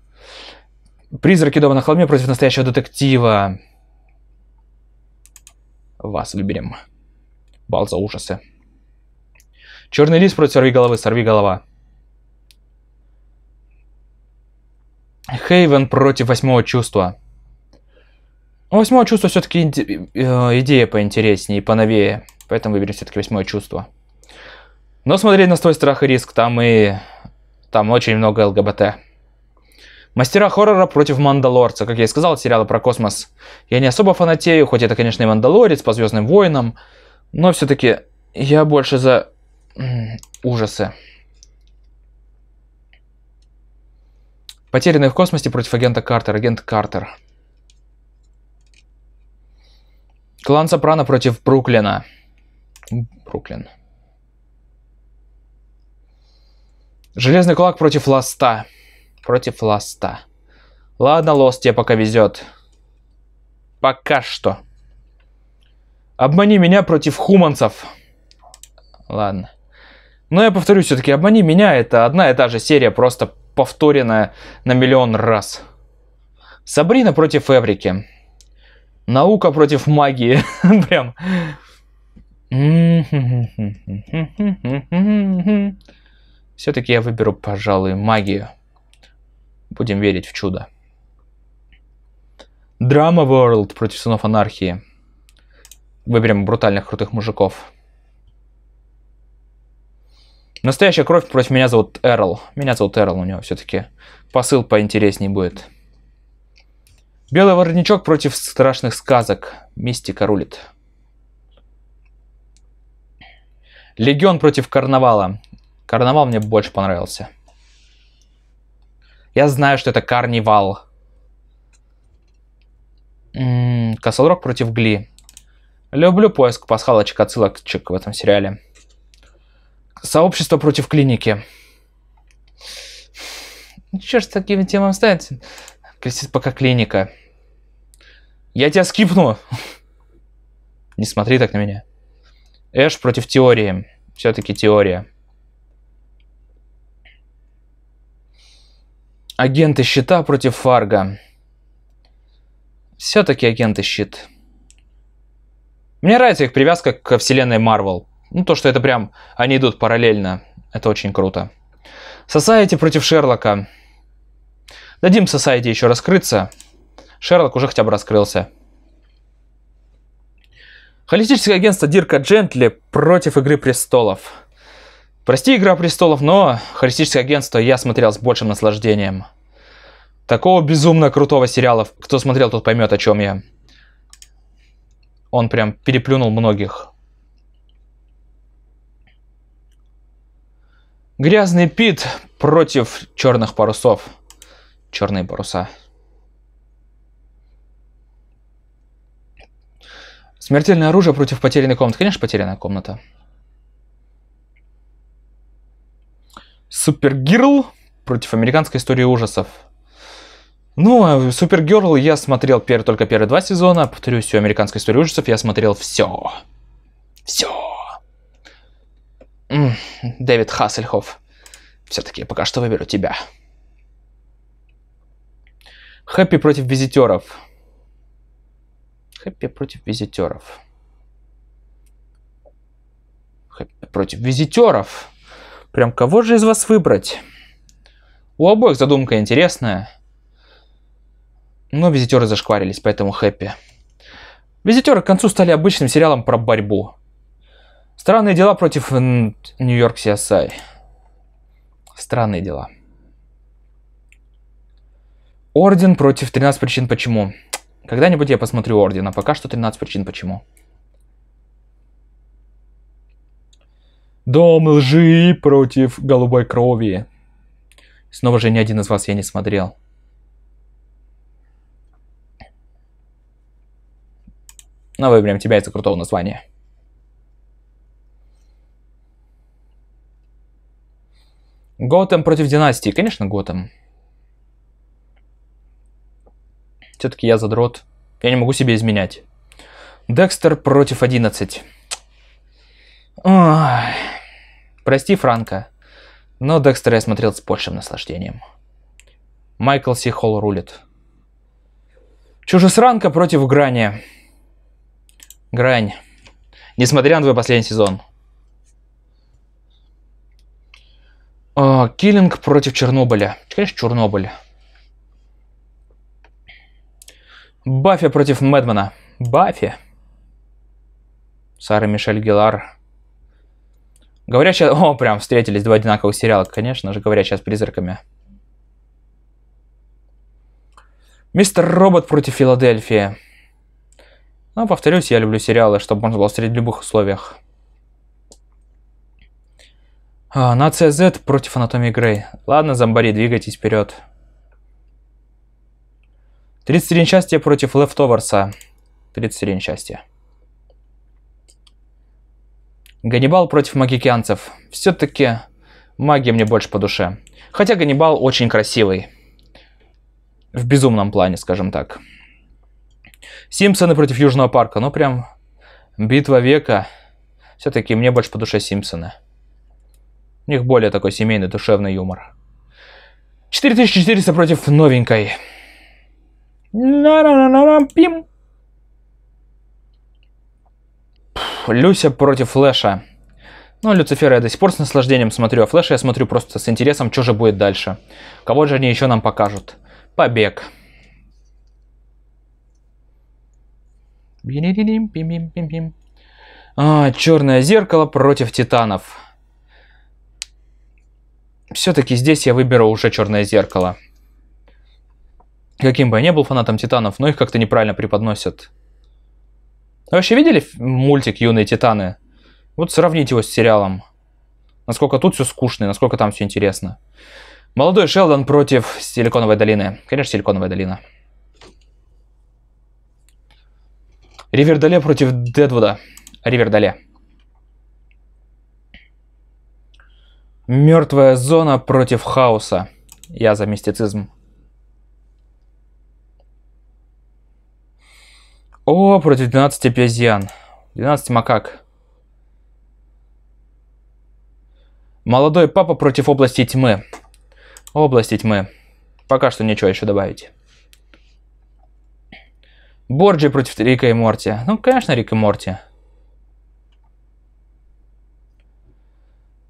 Призраки дома на холме против настоящего детектива. Вас выберем. Бал за ужасы. Черный лист против сорви головы, сорви голова. Хейвен против восьмого чувства. У ну, восьмого чувства все-таки э, идея поинтереснее и поновее. Поэтому выберем все-таки восьмое чувство. Но смотреть на свой страх и риск, там и... Там очень много ЛГБТ. Мастера хоррора против Мандалорца. Как я и сказал, сериалы про космос. Я не особо фанатею, хоть это, конечно, и Мандалорец по Звездным Войнам. Но все-таки я больше за ужасы. Потерянный в космосе против агента Картер. Агент Картер. Клан Сопрано против Бруклина. Бруклин. Железный кулак против ласта. Против ласта. Ладно, лост, тебе пока везет. Пока что. Обмани меня против хуманцев. Ладно. Но я повторю все-таки, обмани меня, это одна и та же серия, просто повторенная на миллион раз. Сабрина против Эврики. Наука против магии. [laughs] Прям. Все-таки я выберу, пожалуй, магию. Будем верить в чудо. Драма World против сынов анархии. Выберем брутальных крутых мужиков. Настоящая кровь против меня зовут Эрл. Меня зовут Эрл, у него все-таки посыл поинтереснее будет. Белый воротничок против страшных сказок. Мистика рулит. Легион против карнавала. Карнавал мне больше понравился. Я знаю, что это карнивал. М-м, Каслрок против Гли. Люблю поиск пасхалочек, отсылочек в этом сериале. Сообщество против клиники. Ну, Че ж таким темам ставить? Крестит пока клиника. Я тебя скипну. [laughs] Не смотри так на меня. Эш против теории. Все-таки теория. Агенты щита против Фарго. Все-таки агенты щит. Мне нравится их привязка к вселенной Марвел. Ну, то, что это прям, они идут параллельно. Это очень круто. Сосайте против Шерлока. Дадим сосайте еще раскрыться. Шерлок уже хотя бы раскрылся. Холистическое агентство Дирка Джентли против Игры Престолов. Прости, «Игра престолов», но «Холистическое агентство» я смотрел с большим наслаждением. Такого безумно крутого сериала, кто смотрел, тот поймет, о чем я. Он прям переплюнул многих. Грязный пит против черных парусов. Черные паруса. Смертельное оружие против потерянной комнаты. Конечно, потерянная комната. Супергерл против американской истории ужасов. Ну, а Супергерл я смотрел пер только первые два сезона. Повторюсь, у американской истории ужасов я смотрел все. Все. Дэвид Хассельхов. Все-таки я пока что выберу тебя. Хэппи против визитеров. Хэппи против визитеров. Хэппи против визитеров. Прям кого же из вас выбрать? У обоих задумка интересная. Но визитеры зашкварились, поэтому хэппи. Визитеры к концу стали обычным сериалом про борьбу. Странные дела против Нью-Йорк CSI. Странные дела. Орден против 13 причин почему. Когда-нибудь я посмотрю Орден, а пока что 13 причин почему. Дом лжи против голубой крови. Снова же ни один из вас я не смотрел. Но выберем тебя из-за крутого названия. Готэм против династии. Конечно, Готэм. Все-таки я задрот. Я не могу себе изменять. Декстер против 11. Ой. Прости, Франко. Но Декстера я смотрел с большим наслаждением. Майкл Си Холл рулит. Чужесранка против Грани. Грань. Несмотря на твой последний сезон. О, а, киллинг против Чернобыля. Конечно, Чернобыль. Баффи против Мэдмана. Баффи. Сара Мишель Гелар. Говоря сейчас... [laughs] О, прям встретились два одинаковых сериала, конечно же, говоря сейчас призраками. Мистер Робот против Филадельфии. Ну, повторюсь, я люблю сериалы, чтобы можно было встретить в любых условиях. А, Нация Z против Анатомии Грей. Ладно, зомбари, двигайтесь вперед. 31 счастье против Лефтоверса. 31 счастье. Ганнибал против магикянцев. Все-таки магия мне больше по душе. Хотя Ганнибал очень красивый. В безумном плане, скажем так. Симпсоны против Южного парка. Ну, прям битва века. Все-таки мне больше по душе Симпсоны. У них более такой семейный, душевный юмор. 4400 против новенькой. На-на-на-на-пим. -на -на -на Люся против Флэша. Ну, Люцифера я до сих пор с наслаждением смотрю, а Флэша я смотрю просто с интересом, что же будет дальше. Кого же они еще нам покажут? Побег. А, черное зеркало против титанов. Все-таки здесь я выберу уже черное зеркало. Каким бы я ни был фанатом титанов, но их как-то неправильно преподносят. Вы вообще видели мультик «Юные титаны»? Вот сравните его с сериалом. Насколько тут все скучно и насколько там все интересно. Молодой Шелдон против Силиконовой долины. Конечно, Силиконовая долина. Ривердале против Дедвуда. Ривердале. Мертвая зона против хаоса. Я за мистицизм. О, против 12 обезьян. 12 макак. Молодой папа против области тьмы. Области тьмы. Пока что ничего еще добавить. Борджи против Рика и Морти. Ну, конечно, Рик и Морти.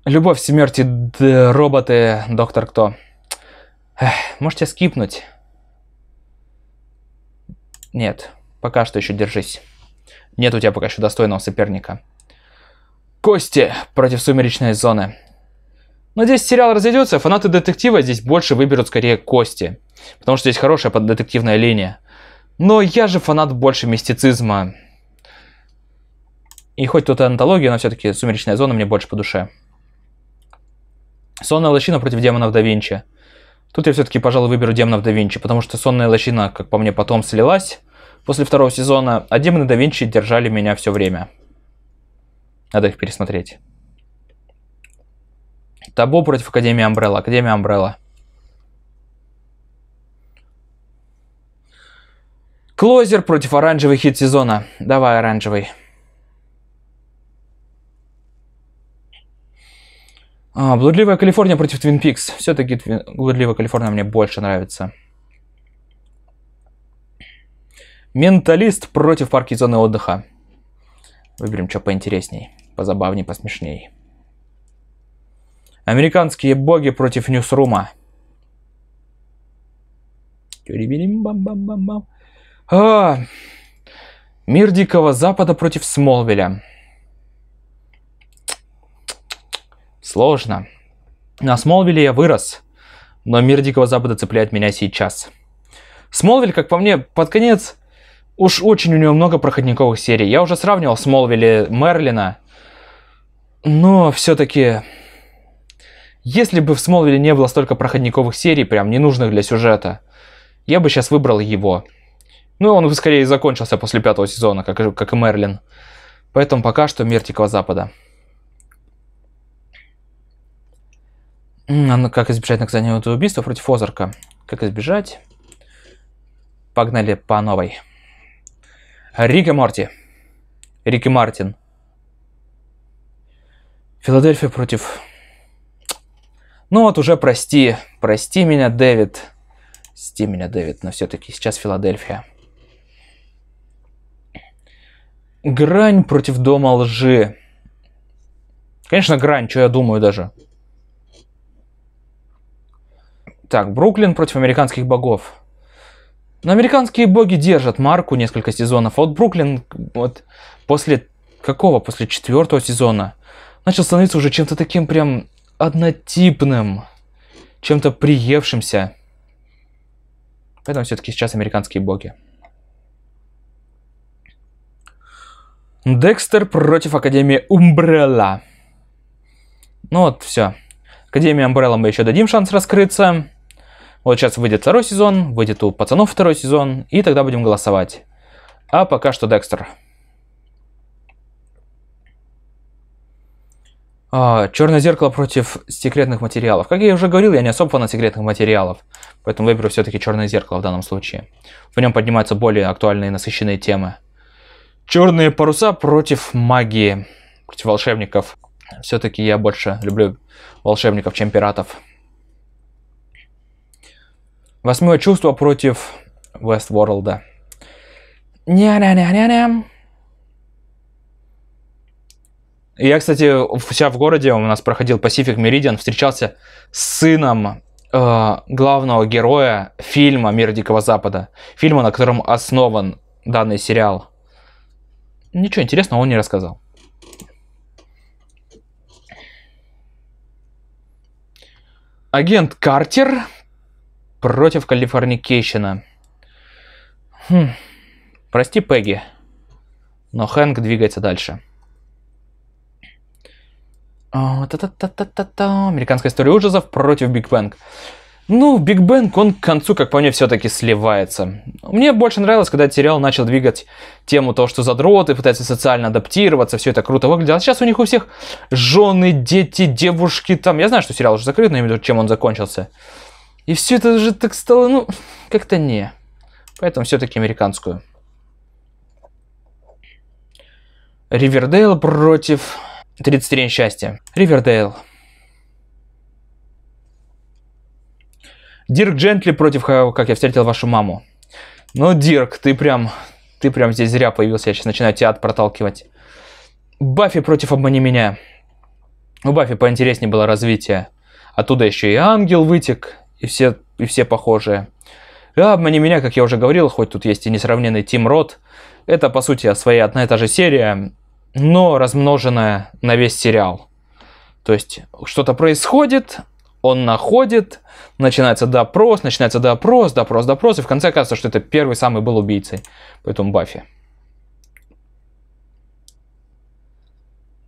Любовь смерти, роботы, доктор кто. Эх, можете скипнуть. Нет. Пока что еще держись. Нет у тебя пока еще достойного соперника. Кости против сумеречной зоны. Но здесь сериал разойдется, фанаты детектива здесь больше выберут скорее кости. Потому что здесь хорошая поддетективная линия. Но я же фанат больше мистицизма. И хоть тут и антология, но все-таки сумеречная зона мне больше по душе. Сонная лощина против демонов да Винчи. Тут я все-таки, пожалуй, выберу демонов да Винчи, потому что сонная лощина, как по мне, потом слилась. После второго сезона а демоны да Винчи держали меня все время. Надо их пересмотреть. Табо против Академии Амбрелла. Академия Амбрелла. Клозер против оранжевый хит сезона. Давай, оранжевый. А, Блудливая Калифорния против Твин Пикс. Все-таки Блудливая Калифорния мне больше нравится. Менталист против парки зоны отдыха. Выберем что поинтересней, позабавней, посмешней. Американские боги против Ньюсрума. А, мир Дикого Запада против Смолвеля. Сложно. На Смолвиле я вырос, но мир Дикого Запада цепляет меня сейчас. Смолвель как по мне, под конец Уж очень у него много проходниковых серий. Я уже сравнивал с Молвили Мерлина. Но все-таки... Если бы в Смолвиле не было столько проходниковых серий, прям ненужных для сюжета, я бы сейчас выбрал его. Ну, он бы скорее закончился после пятого сезона, как, и, как и Мерлин. Поэтому пока что «Мир Дикого Запада». А ну, как избежать наказания за убийство против Озарка? Как избежать? Погнали по новой. Рик и Морти. Рик и Мартин. Филадельфия против... Ну вот уже прости, прости меня, Дэвид. Прости меня, Дэвид, но все-таки сейчас Филадельфия. Грань против дома лжи. Конечно, грань, что я думаю даже. Так, Бруклин против американских богов. Но американские боги держат марку несколько сезонов. Вот Бруклин вот после какого? После четвертого сезона начал становиться уже чем-то таким прям однотипным, чем-то приевшимся. Поэтому все-таки сейчас американские боги. Декстер против Академии Умбрелла. Ну вот, все. Академии Умбрелла мы еще дадим шанс раскрыться. Вот сейчас выйдет второй сезон, выйдет у пацанов второй сезон, и тогда будем голосовать. А пока что Декстер. А, Черное зеркало против секретных материалов. Как я уже говорил, я не особо на секретных материалов, поэтому выберу все-таки черное зеркало в данном случае. В нем поднимаются более актуальные и насыщенные темы. Черные паруса против магии, против волшебников. Все-таки я больше люблю волшебников, чем пиратов. Восьмое чувство против Westworld. Ня-ня-ня-ня-ня. Я, кстати, вся в городе у нас проходил Pacific Meridian, встречался с сыном э, главного героя фильма «Мир Дикого Запада», фильма, на котором основан данный сериал. Ничего интересного он не рассказал. Агент Картер против Калифорникейшена. Хм. Прости, Пегги. Но Хэнк двигается дальше. Та-та-та-та-та-та. Американская история ужасов против Биг Бэнг. Ну, Биг Бэнг, он к концу, как по мне, все-таки сливается. Мне больше нравилось, когда сериал начал двигать тему того, что задроты пытаются социально адаптироваться, все это круто выглядело. А сейчас у них у всех жены, дети, девушки там. Я знаю, что сериал уже закрыт, но я имею в виду, чем он закончился. И все это же так стало, ну, как-то не. Поэтому все-таки американскую. Ривердейл против 33 счастья. Ривердейл. Дирк Джентли против «Как я встретил вашу маму». Ну, Дирк, ты прям, ты прям здесь зря появился. Я сейчас начинаю тебя проталкивать. Баффи против «Обмани меня». У Баффи поинтереснее было развитие. Оттуда еще и ангел вытек и все, и все похожие. А обмани меня, как я уже говорил, хоть тут есть и несравненный Тим Рот, это по сути своя одна и та же серия, но размноженная на весь сериал. То есть что-то происходит, он находит, начинается допрос, начинается допрос, допрос, допрос, и в конце кажется, что это первый самый был убийцей, поэтому Баффи.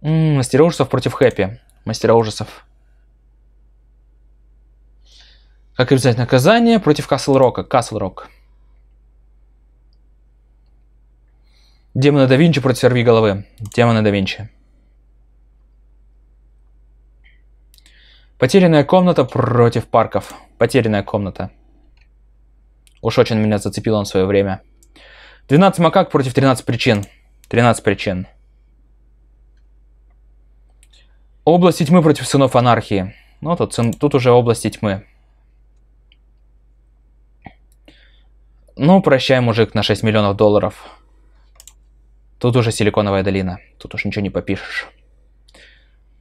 Мастера ужасов против Хэппи. Мастера ужасов. Как обязательно наказание против Касл Рока? Касл Рок. Демоны да Винчи против Сорви головы. Демоны да Винчи. Потерянная комната против парков. Потерянная комната. Уж очень меня зацепил он в свое время. 12 макак против 13 причин. 13 причин. Область тьмы против сынов анархии. Ну, тут, тут уже область тьмы. Ну, прощай, мужик, на 6 миллионов долларов. Тут уже Силиконовая долина. Тут уж ничего не попишешь.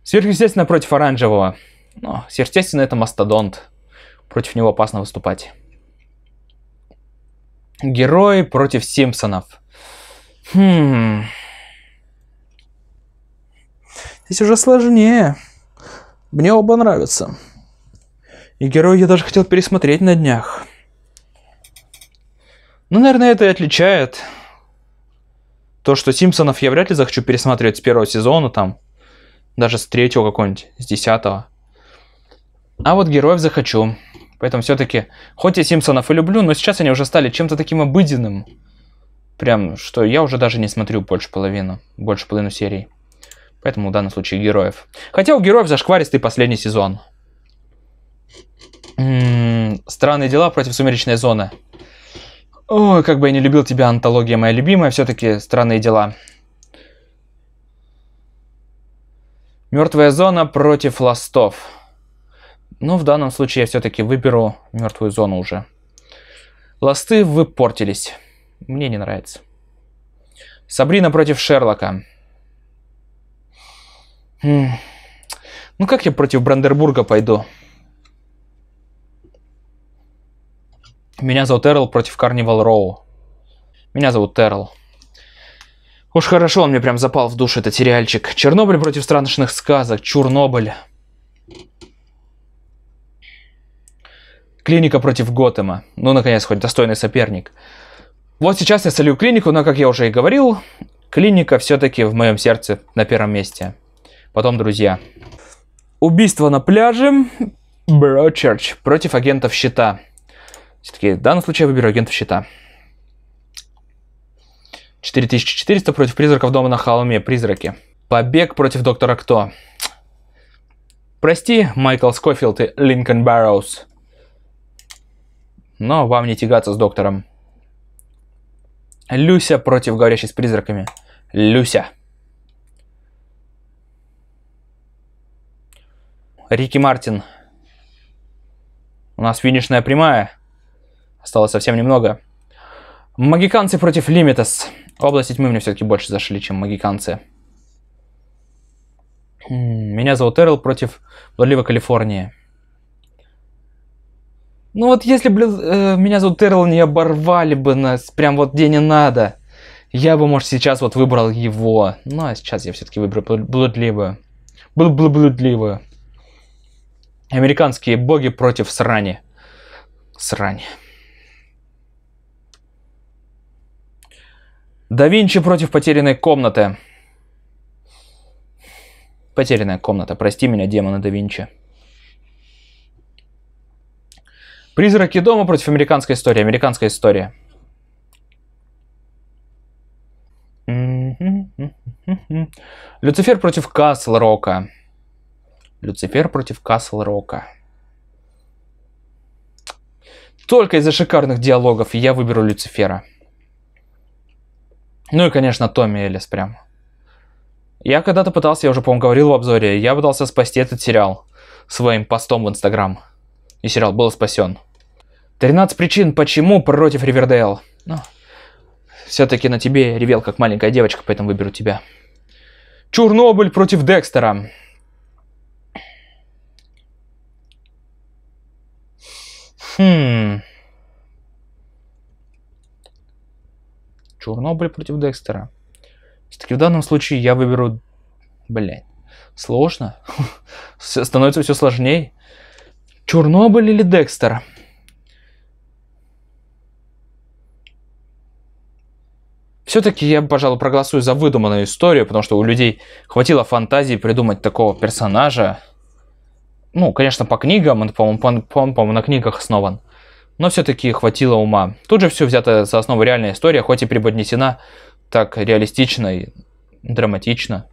Сверхъестественно против оранжевого. Но, сверхъестественно, это мастодонт. Против него опасно выступать. Герой против Симпсонов. Хм. Здесь уже сложнее. Мне оба нравятся. И герой я даже хотел пересмотреть на днях. Ну, наверное, это и отличает то, что Симпсонов я вряд ли захочу пересматривать с первого сезона, там, даже с третьего какого-нибудь, с десятого. А вот героев захочу. Поэтому все-таки, хоть я Симпсонов и люблю, но сейчас они уже стали чем-то таким обыденным. Прям, что я уже даже не смотрю больше половину, больше половину серий. Поэтому в данном случае героев. Хотя у героев зашкваристый последний сезон. М м-м, -м -м, странные дела против сумеречной зоны. Ой, как бы я не любил тебя, антология моя любимая, все-таки странные дела. Мертвая зона против ластов. Ну, в данном случае я все-таки выберу мертвую зону уже. Ласты вы портились. Мне не нравится. Сабрина против Шерлока. Хм. Ну как я против Брандербурга пойду? Меня зовут Эрл против Карнивал Роу. Меня зовут Эрл. Уж хорошо, он мне прям запал в душу, этот сериальчик. Чернобыль против страшных сказок, Чернобыль. Клиника против Готэма. Ну, наконец, хоть достойный соперник. Вот сейчас я солю клинику, но, как я уже и говорил, клиника все-таки в моем сердце на первом месте. Потом друзья. Убийство на пляже. Брочерч против агентов щита. Все-таки в данном случае я выберу агентов щита. 4400 против призраков дома на холме. Призраки. Побег против доктора Кто. Прости, Майкл Скофилд и Линкольн Барроуз. Но вам не тягаться с доктором. Люся против говорящей с призраками. Люся. Рики Мартин. У нас финишная прямая. Осталось совсем немного. Магиканцы против Лимитас. Области тьмы мне все-таки больше зашли, чем магиканцы. Меня зовут Эрл против Блудлива Калифорнии. Ну вот если бы э, меня зовут Эрл не оборвали бы нас прям вот где не надо, я бы, может, сейчас вот выбрал его. Ну а сейчас я все-таки выберу Блудливую. бл Блудливую. Американские боги против срани. Срань. Да Винчи против потерянной комнаты. Потерянная комната. Прости меня, демона да Винчи. Призраки дома против американской истории. Американская история. Люцифер против Касл Рока. Люцифер против Касл Рока. Только из-за шикарных диалогов я выберу Люцифера. Ну и, конечно, Томми Эллис прям. Я когда-то пытался, я уже, по-моему, говорил в обзоре, я пытался спасти этот сериал своим постом в Инстаграм. И сериал был спасен. 13 причин, почему против Ривердейл. Ну, все-таки на тебе ревел как маленькая девочка, поэтому выберу тебя. Чернобыль против Декстера. Хм. Чернобыль против Декстера. Все-таки в данном случае я выберу... Блять. Сложно. [laughs] становится все сложнее. Чернобыль или Декстер? Все-таки я, пожалуй, проголосую за выдуманную историю, потому что у людей хватило фантазии придумать такого персонажа. Ну, конечно, по книгам, он, по-моему, по, по, по, на книгах основан но все-таки хватило ума. Тут же все взято за основу реальная история, хоть и преподнесена так реалистично и драматично.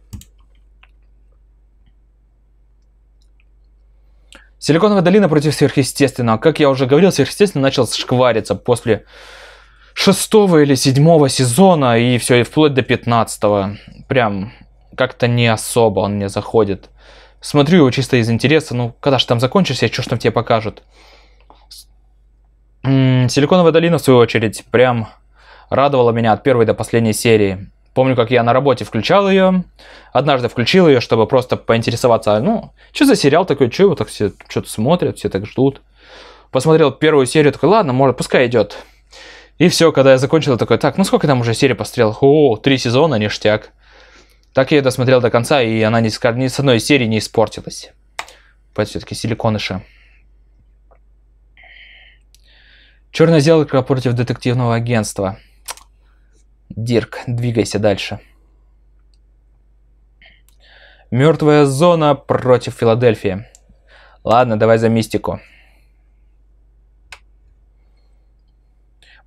Силиконовая долина против сверхъестественного. Как я уже говорил, сверхъестественно начал шквариться после шестого или седьмого сезона и все, и вплоть до пятнадцатого. Прям как-то не особо он мне заходит. Смотрю его чисто из интереса, ну когда же там закончишься, что ж там тебе покажут. Силиконовая долина, в свою очередь, прям радовала меня от первой до последней серии. Помню, как я на работе включал ее. Однажды включил ее, чтобы просто поинтересоваться, «А, ну, что за сериал такой, что его так все что-то смотрят, все так ждут. Посмотрел первую серию, такой, ладно, может, пускай идет. И все, когда я закончил, такой, так, ну сколько там уже серий посмотрел, О, три сезона, ништяк. Так я ее досмотрел до конца, и она ни с, ни с одной серии не испортилась. Поэтому все-таки силиконыша. Черное зеркало против детективного агентства. Дирк, двигайся дальше. Мертвая зона против Филадельфии. Ладно, давай за мистику.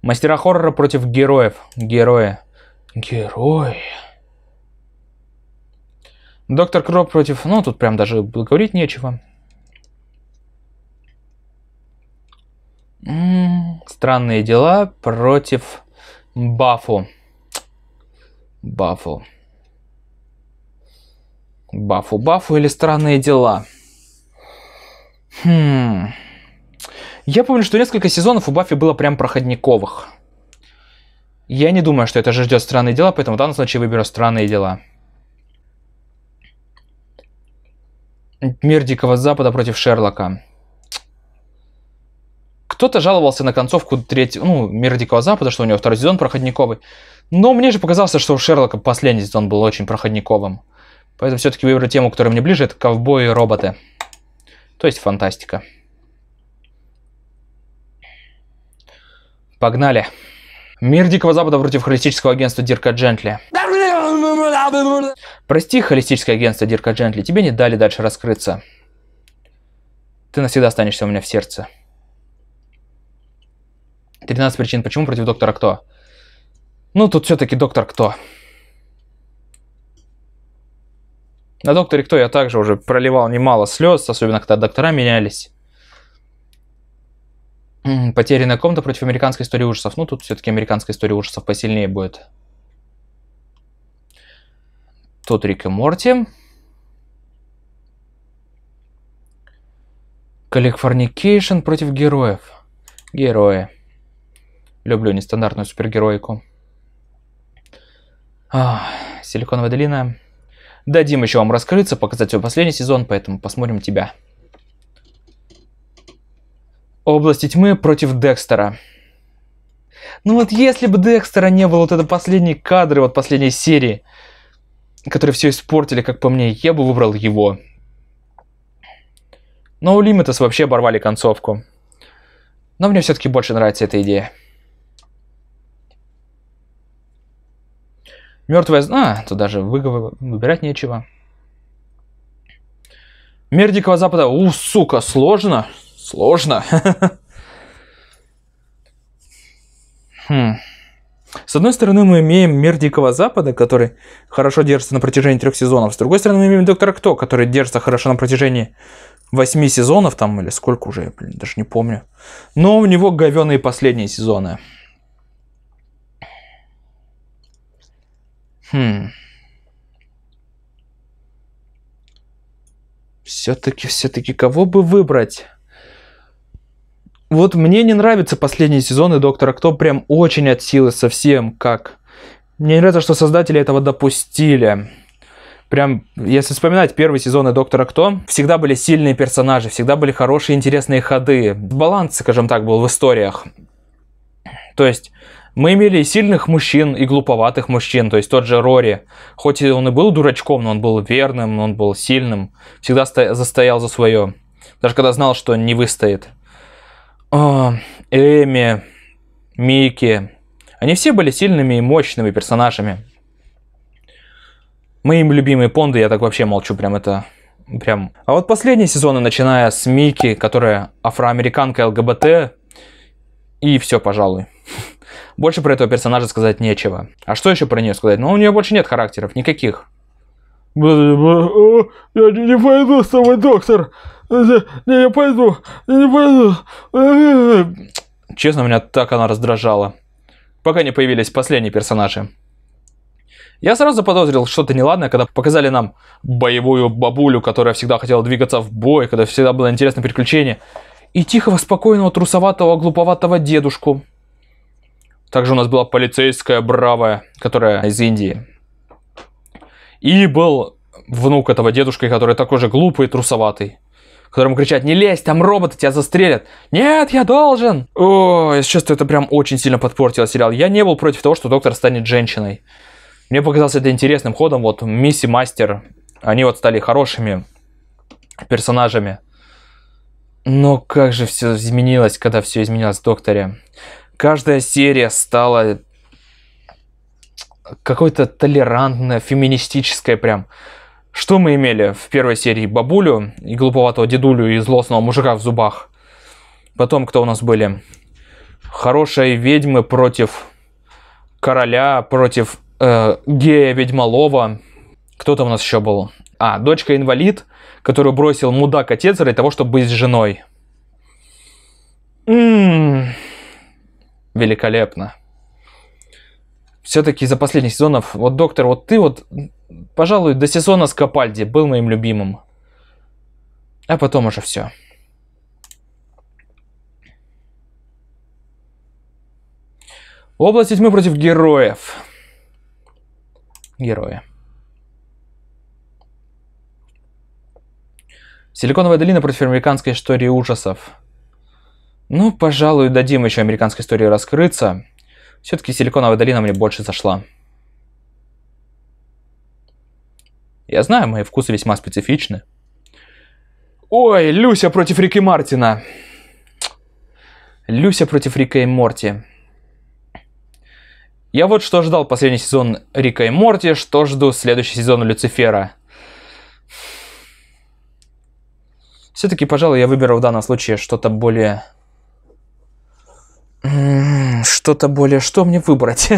Мастера хоррора против героев. Герои. Герои. Доктор Кроп против... Ну, тут прям даже говорить нечего. странные дела против Бафу. Бафу. Бафу, бафу или странные дела? Хм. Я помню, что несколько сезонов у Баффи было прям проходниковых. Я не думаю, что это же ждет странные дела, поэтому в данном случае выберу странные дела. Мир Дикого Запада против Шерлока. Кто-то жаловался на концовку третьего, ну, «Мира Дикого Запада», что у него второй сезон проходниковый. Но мне же показалось, что у Шерлока последний сезон был очень проходниковым. Поэтому все-таки выберу тему, которая мне ближе, это ковбои и роботы. То есть фантастика. Погнали. Мир Дикого Запада против холистического агентства Дирка Джентли. Прости, холистическое агентство Дирка Джентли, тебе не дали дальше раскрыться. Ты навсегда останешься у меня в сердце. 13 причин, почему против доктора кто? Ну, тут все-таки доктор кто? На докторе кто я также уже проливал немало слез, особенно когда доктора менялись. Потерянная комната против американской истории ужасов. Ну, тут все-таки американская история ужасов посильнее будет. Тут Рик и Морти. Калифорникейшн против героев. Герои. Люблю нестандартную супергероику. А, Силиконовая долина. Дадим еще вам раскрыться, показать свой последний сезон, поэтому посмотрим тебя. Области тьмы против Декстера. Ну вот если бы Декстера не было вот это последние кадры, вот последней серии, которые все испортили, как по мне, я бы выбрал его. Но у Лимитас вообще оборвали концовку. Но мне все-таки больше нравится эта идея. Мертвая... А, тут даже выговор... выбирать нечего. Мир Дикого Запада. У, сука, сложно. Сложно. [laughs] Хм. С одной стороны, мы имеем мир Дикого Запада, который хорошо держится на протяжении трех сезонов. С другой стороны, мы имеем Доктора Кто, который держится хорошо на протяжении восьми сезонов, там, или сколько уже, я, блин, даже не помню. Но у него говеные последние сезоны. Хм. Все-таки, все-таки, кого бы выбрать? Вот мне не нравятся последние сезоны Доктора Кто, прям очень от силы совсем как. Мне не нравится, что создатели этого допустили. Прям, если вспоминать первые сезоны Доктора Кто, всегда были сильные персонажи, всегда были хорошие, интересные ходы. Баланс, скажем так, был в историях. То есть, мы имели сильных мужчин и глуповатых мужчин, то есть тот же Рори. Хоть и он и был дурачком, но он был верным, он был сильным, всегда застоял за свое. Даже когда знал, что не выстоит. О, а, Эми, Микки. Они все были сильными и мощными персонажами. Моим любимые понды, я так вообще молчу, прям это... Прям. А вот последние сезоны, начиная с Мики, которая афроамериканка ЛГБТ, и все, пожалуй. Больше про этого персонажа сказать нечего. А что еще про нее сказать? Ну, у нее больше нет характеров, никаких. Я не пойду с тобой, доктор. Не, я пойду. Я не пойду. Честно, меня так она раздражала. Пока не появились последние персонажи. Я сразу заподозрил что-то неладное, когда показали нам боевую бабулю, которая всегда хотела двигаться в бой, когда всегда было интересное приключение, и тихого, спокойного, трусоватого, глуповатого дедушку, также у нас была полицейская бравая, которая из Индии. И был внук этого дедушки, который такой же глупый и трусоватый. Которому кричат, не лезь, там роботы тебя застрелят. Нет, я должен. О, если честно, это прям очень сильно подпортило сериал. Я не был против того, что доктор станет женщиной. Мне показалось это интересным ходом. Вот Мисси Мастер, они вот стали хорошими персонажами. Но как же все изменилось, когда все изменилось в докторе каждая серия стала какой-то толерантно, феминистической прям. Что мы имели в первой серии? Бабулю и глуповатого дедулю и злостного мужика в зубах. Потом кто у нас были? Хорошие ведьмы против короля, против э, гея ведьмолова. Кто там у нас еще был? А, дочка-инвалид, которую бросил мудак-отец ради того, чтобы быть с женой. Ммм великолепно. Все-таки за последних сезонов, вот доктор, вот ты вот, пожалуй, до сезона с Капальди был моим любимым. А потом уже все. Область тьмы против героев. Герои. Силиконовая долина против американской истории ужасов. Ну, пожалуй, дадим еще американской истории раскрыться. Все-таки Силиконовая долина мне больше зашла. Я знаю, мои вкусы весьма специфичны. Ой, Люся против Рики Мартина. Люся против Рика и Морти. Я вот что ждал последний сезон Рика и Морти, что жду следующий сезон Люцифера. Все-таки, пожалуй, я выберу в данном случае что-то более что-то более... Что мне выбрать?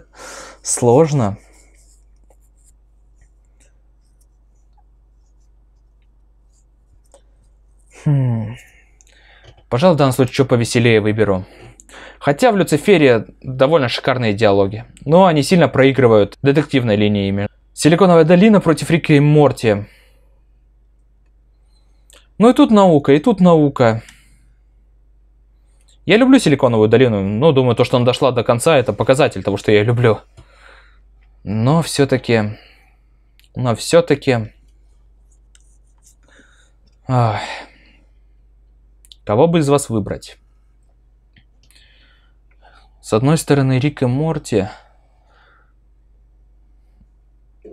[laughs] Сложно. Хм. Пожалуй, в данном случае что повеселее выберу. Хотя в Люцифере довольно шикарные диалоги, но они сильно проигрывают детективной линии Силиконовая долина против Рика и Морти. Ну и тут наука, и тут наука. Я люблю Силиконовую долину, но думаю, то, что она дошла до конца, это показатель того, что я люблю. Но все-таки... Но все-таки... Кого бы из вас выбрать? С одной стороны, Рик и Морти.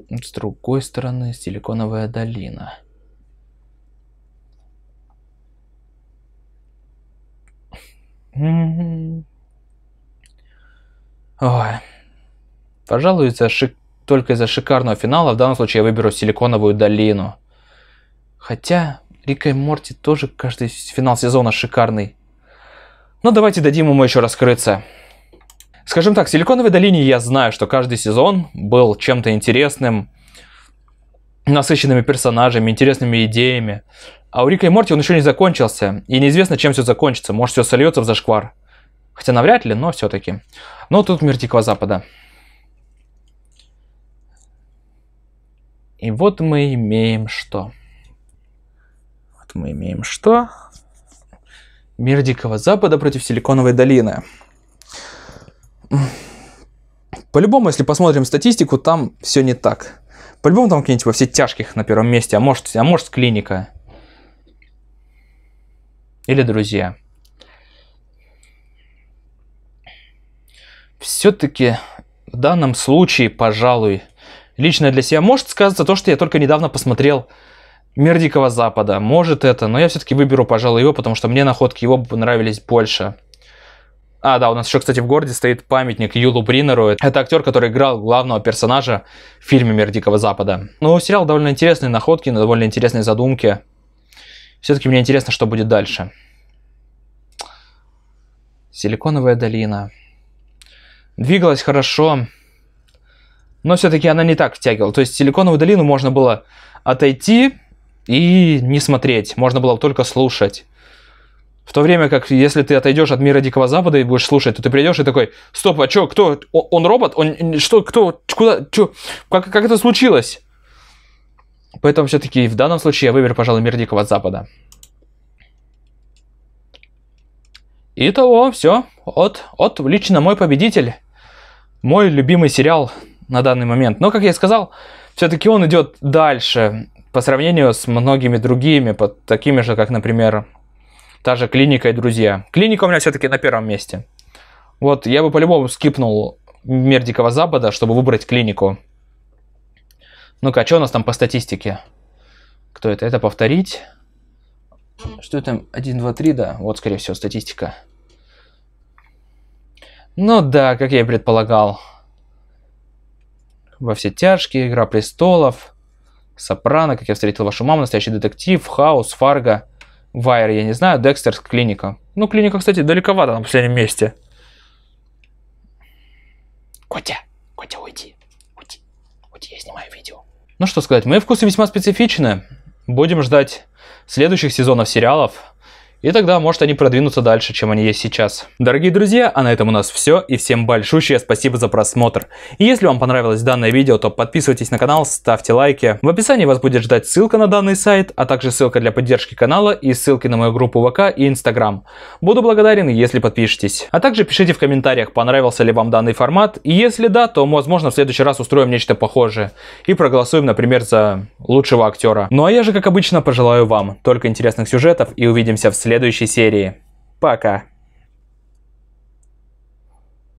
С другой стороны, Силиконовая долина. Ой. Пожалуй, из-за шик... только из-за шикарного финала в данном случае я выберу Силиконовую долину. Хотя Рика и Морти тоже каждый финал сезона шикарный. Но ну, давайте дадим ему еще раскрыться. Скажем так, в Силиконовой долине я знаю, что каждый сезон был чем-то интересным, насыщенными персонажами, интересными идеями. А у Рика и Морти он еще не закончился, и неизвестно, чем все закончится. Может, все сольется в зашквар. Хотя навряд ли, но все-таки. Но ну, тут мир Дикого Запада. И вот мы имеем что? Вот мы имеем что? Мир Дикого Запада против Силиконовой долины. По-любому, если посмотрим статистику, там все не так. По-любому там какие-нибудь во все тяжких на первом месте, а может, а может клиника или друзья. Все-таки в данном случае, пожалуй, лично для себя может сказаться то, что я только недавно посмотрел «Мир Дикого Запада». Может это, но я все-таки выберу, пожалуй, его, потому что мне находки его нравились больше. А, да, у нас еще, кстати, в городе стоит памятник Юлу Бринеру. Это актер, который играл главного персонажа в фильме «Мир Дикого Запада». Ну, сериал довольно интересные находки, довольно интересные задумки. Все-таки мне интересно, что будет дальше. Силиконовая долина. Двигалась хорошо, но все-таки она не так втягивала. То есть Силиконовую долину можно было отойти и не смотреть. Можно было только слушать. В то время как, если ты отойдешь от мира Дикого Запада и будешь слушать, то ты придешь и такой, стоп, а что, кто, он, он робот? Он, что, кто, куда, что, как, как это случилось? Поэтому все-таки в данном случае я выберу, пожалуй, мир Дикого Запада. Итого, все. От, от лично мой победитель. Мой любимый сериал на данный момент. Но, как я и сказал, все-таки он идет дальше по сравнению с многими другими, под такими же, как, например, та же клиника и друзья. Клиника у меня все-таки на первом месте. Вот я бы по-любому скипнул Мир Дикого Запада, чтобы выбрать клинику. Ну-ка, что у нас там по статистике? Кто это? Это повторить. Что там? 1, 2, 3, да. Вот, скорее всего, статистика. Ну да, как я и предполагал. Во все тяжкие, Игра престолов, Сопрано, как я встретил вашу маму, настоящий детектив, Хаус, Фарго, Вайер, я не знаю, Декстерс, Клиника. Ну, Клиника, кстати, далековато на последнем месте. Котя, Котя, уйди, уйди, уйди, я снимаю видео. Ну что сказать, мои вкусы весьма специфичны. Будем ждать следующих сезонов сериалов. И тогда, может, они продвинутся дальше, чем они есть сейчас. Дорогие друзья, а на этом у нас все. И всем большущее спасибо за просмотр. И если вам понравилось данное видео, то подписывайтесь на канал, ставьте лайки. В описании вас будет ждать ссылка на данный сайт, а также ссылка для поддержки канала и ссылки на мою группу ВК и Инстаграм. Буду благодарен, если подпишетесь. А также пишите в комментариях, понравился ли вам данный формат. И если да, то, возможно, в следующий раз устроим нечто похожее. И проголосуем, например, за лучшего актера. Ну а я же, как обычно, пожелаю вам только интересных сюжетов и увидимся в следующем следующей серии. Пока.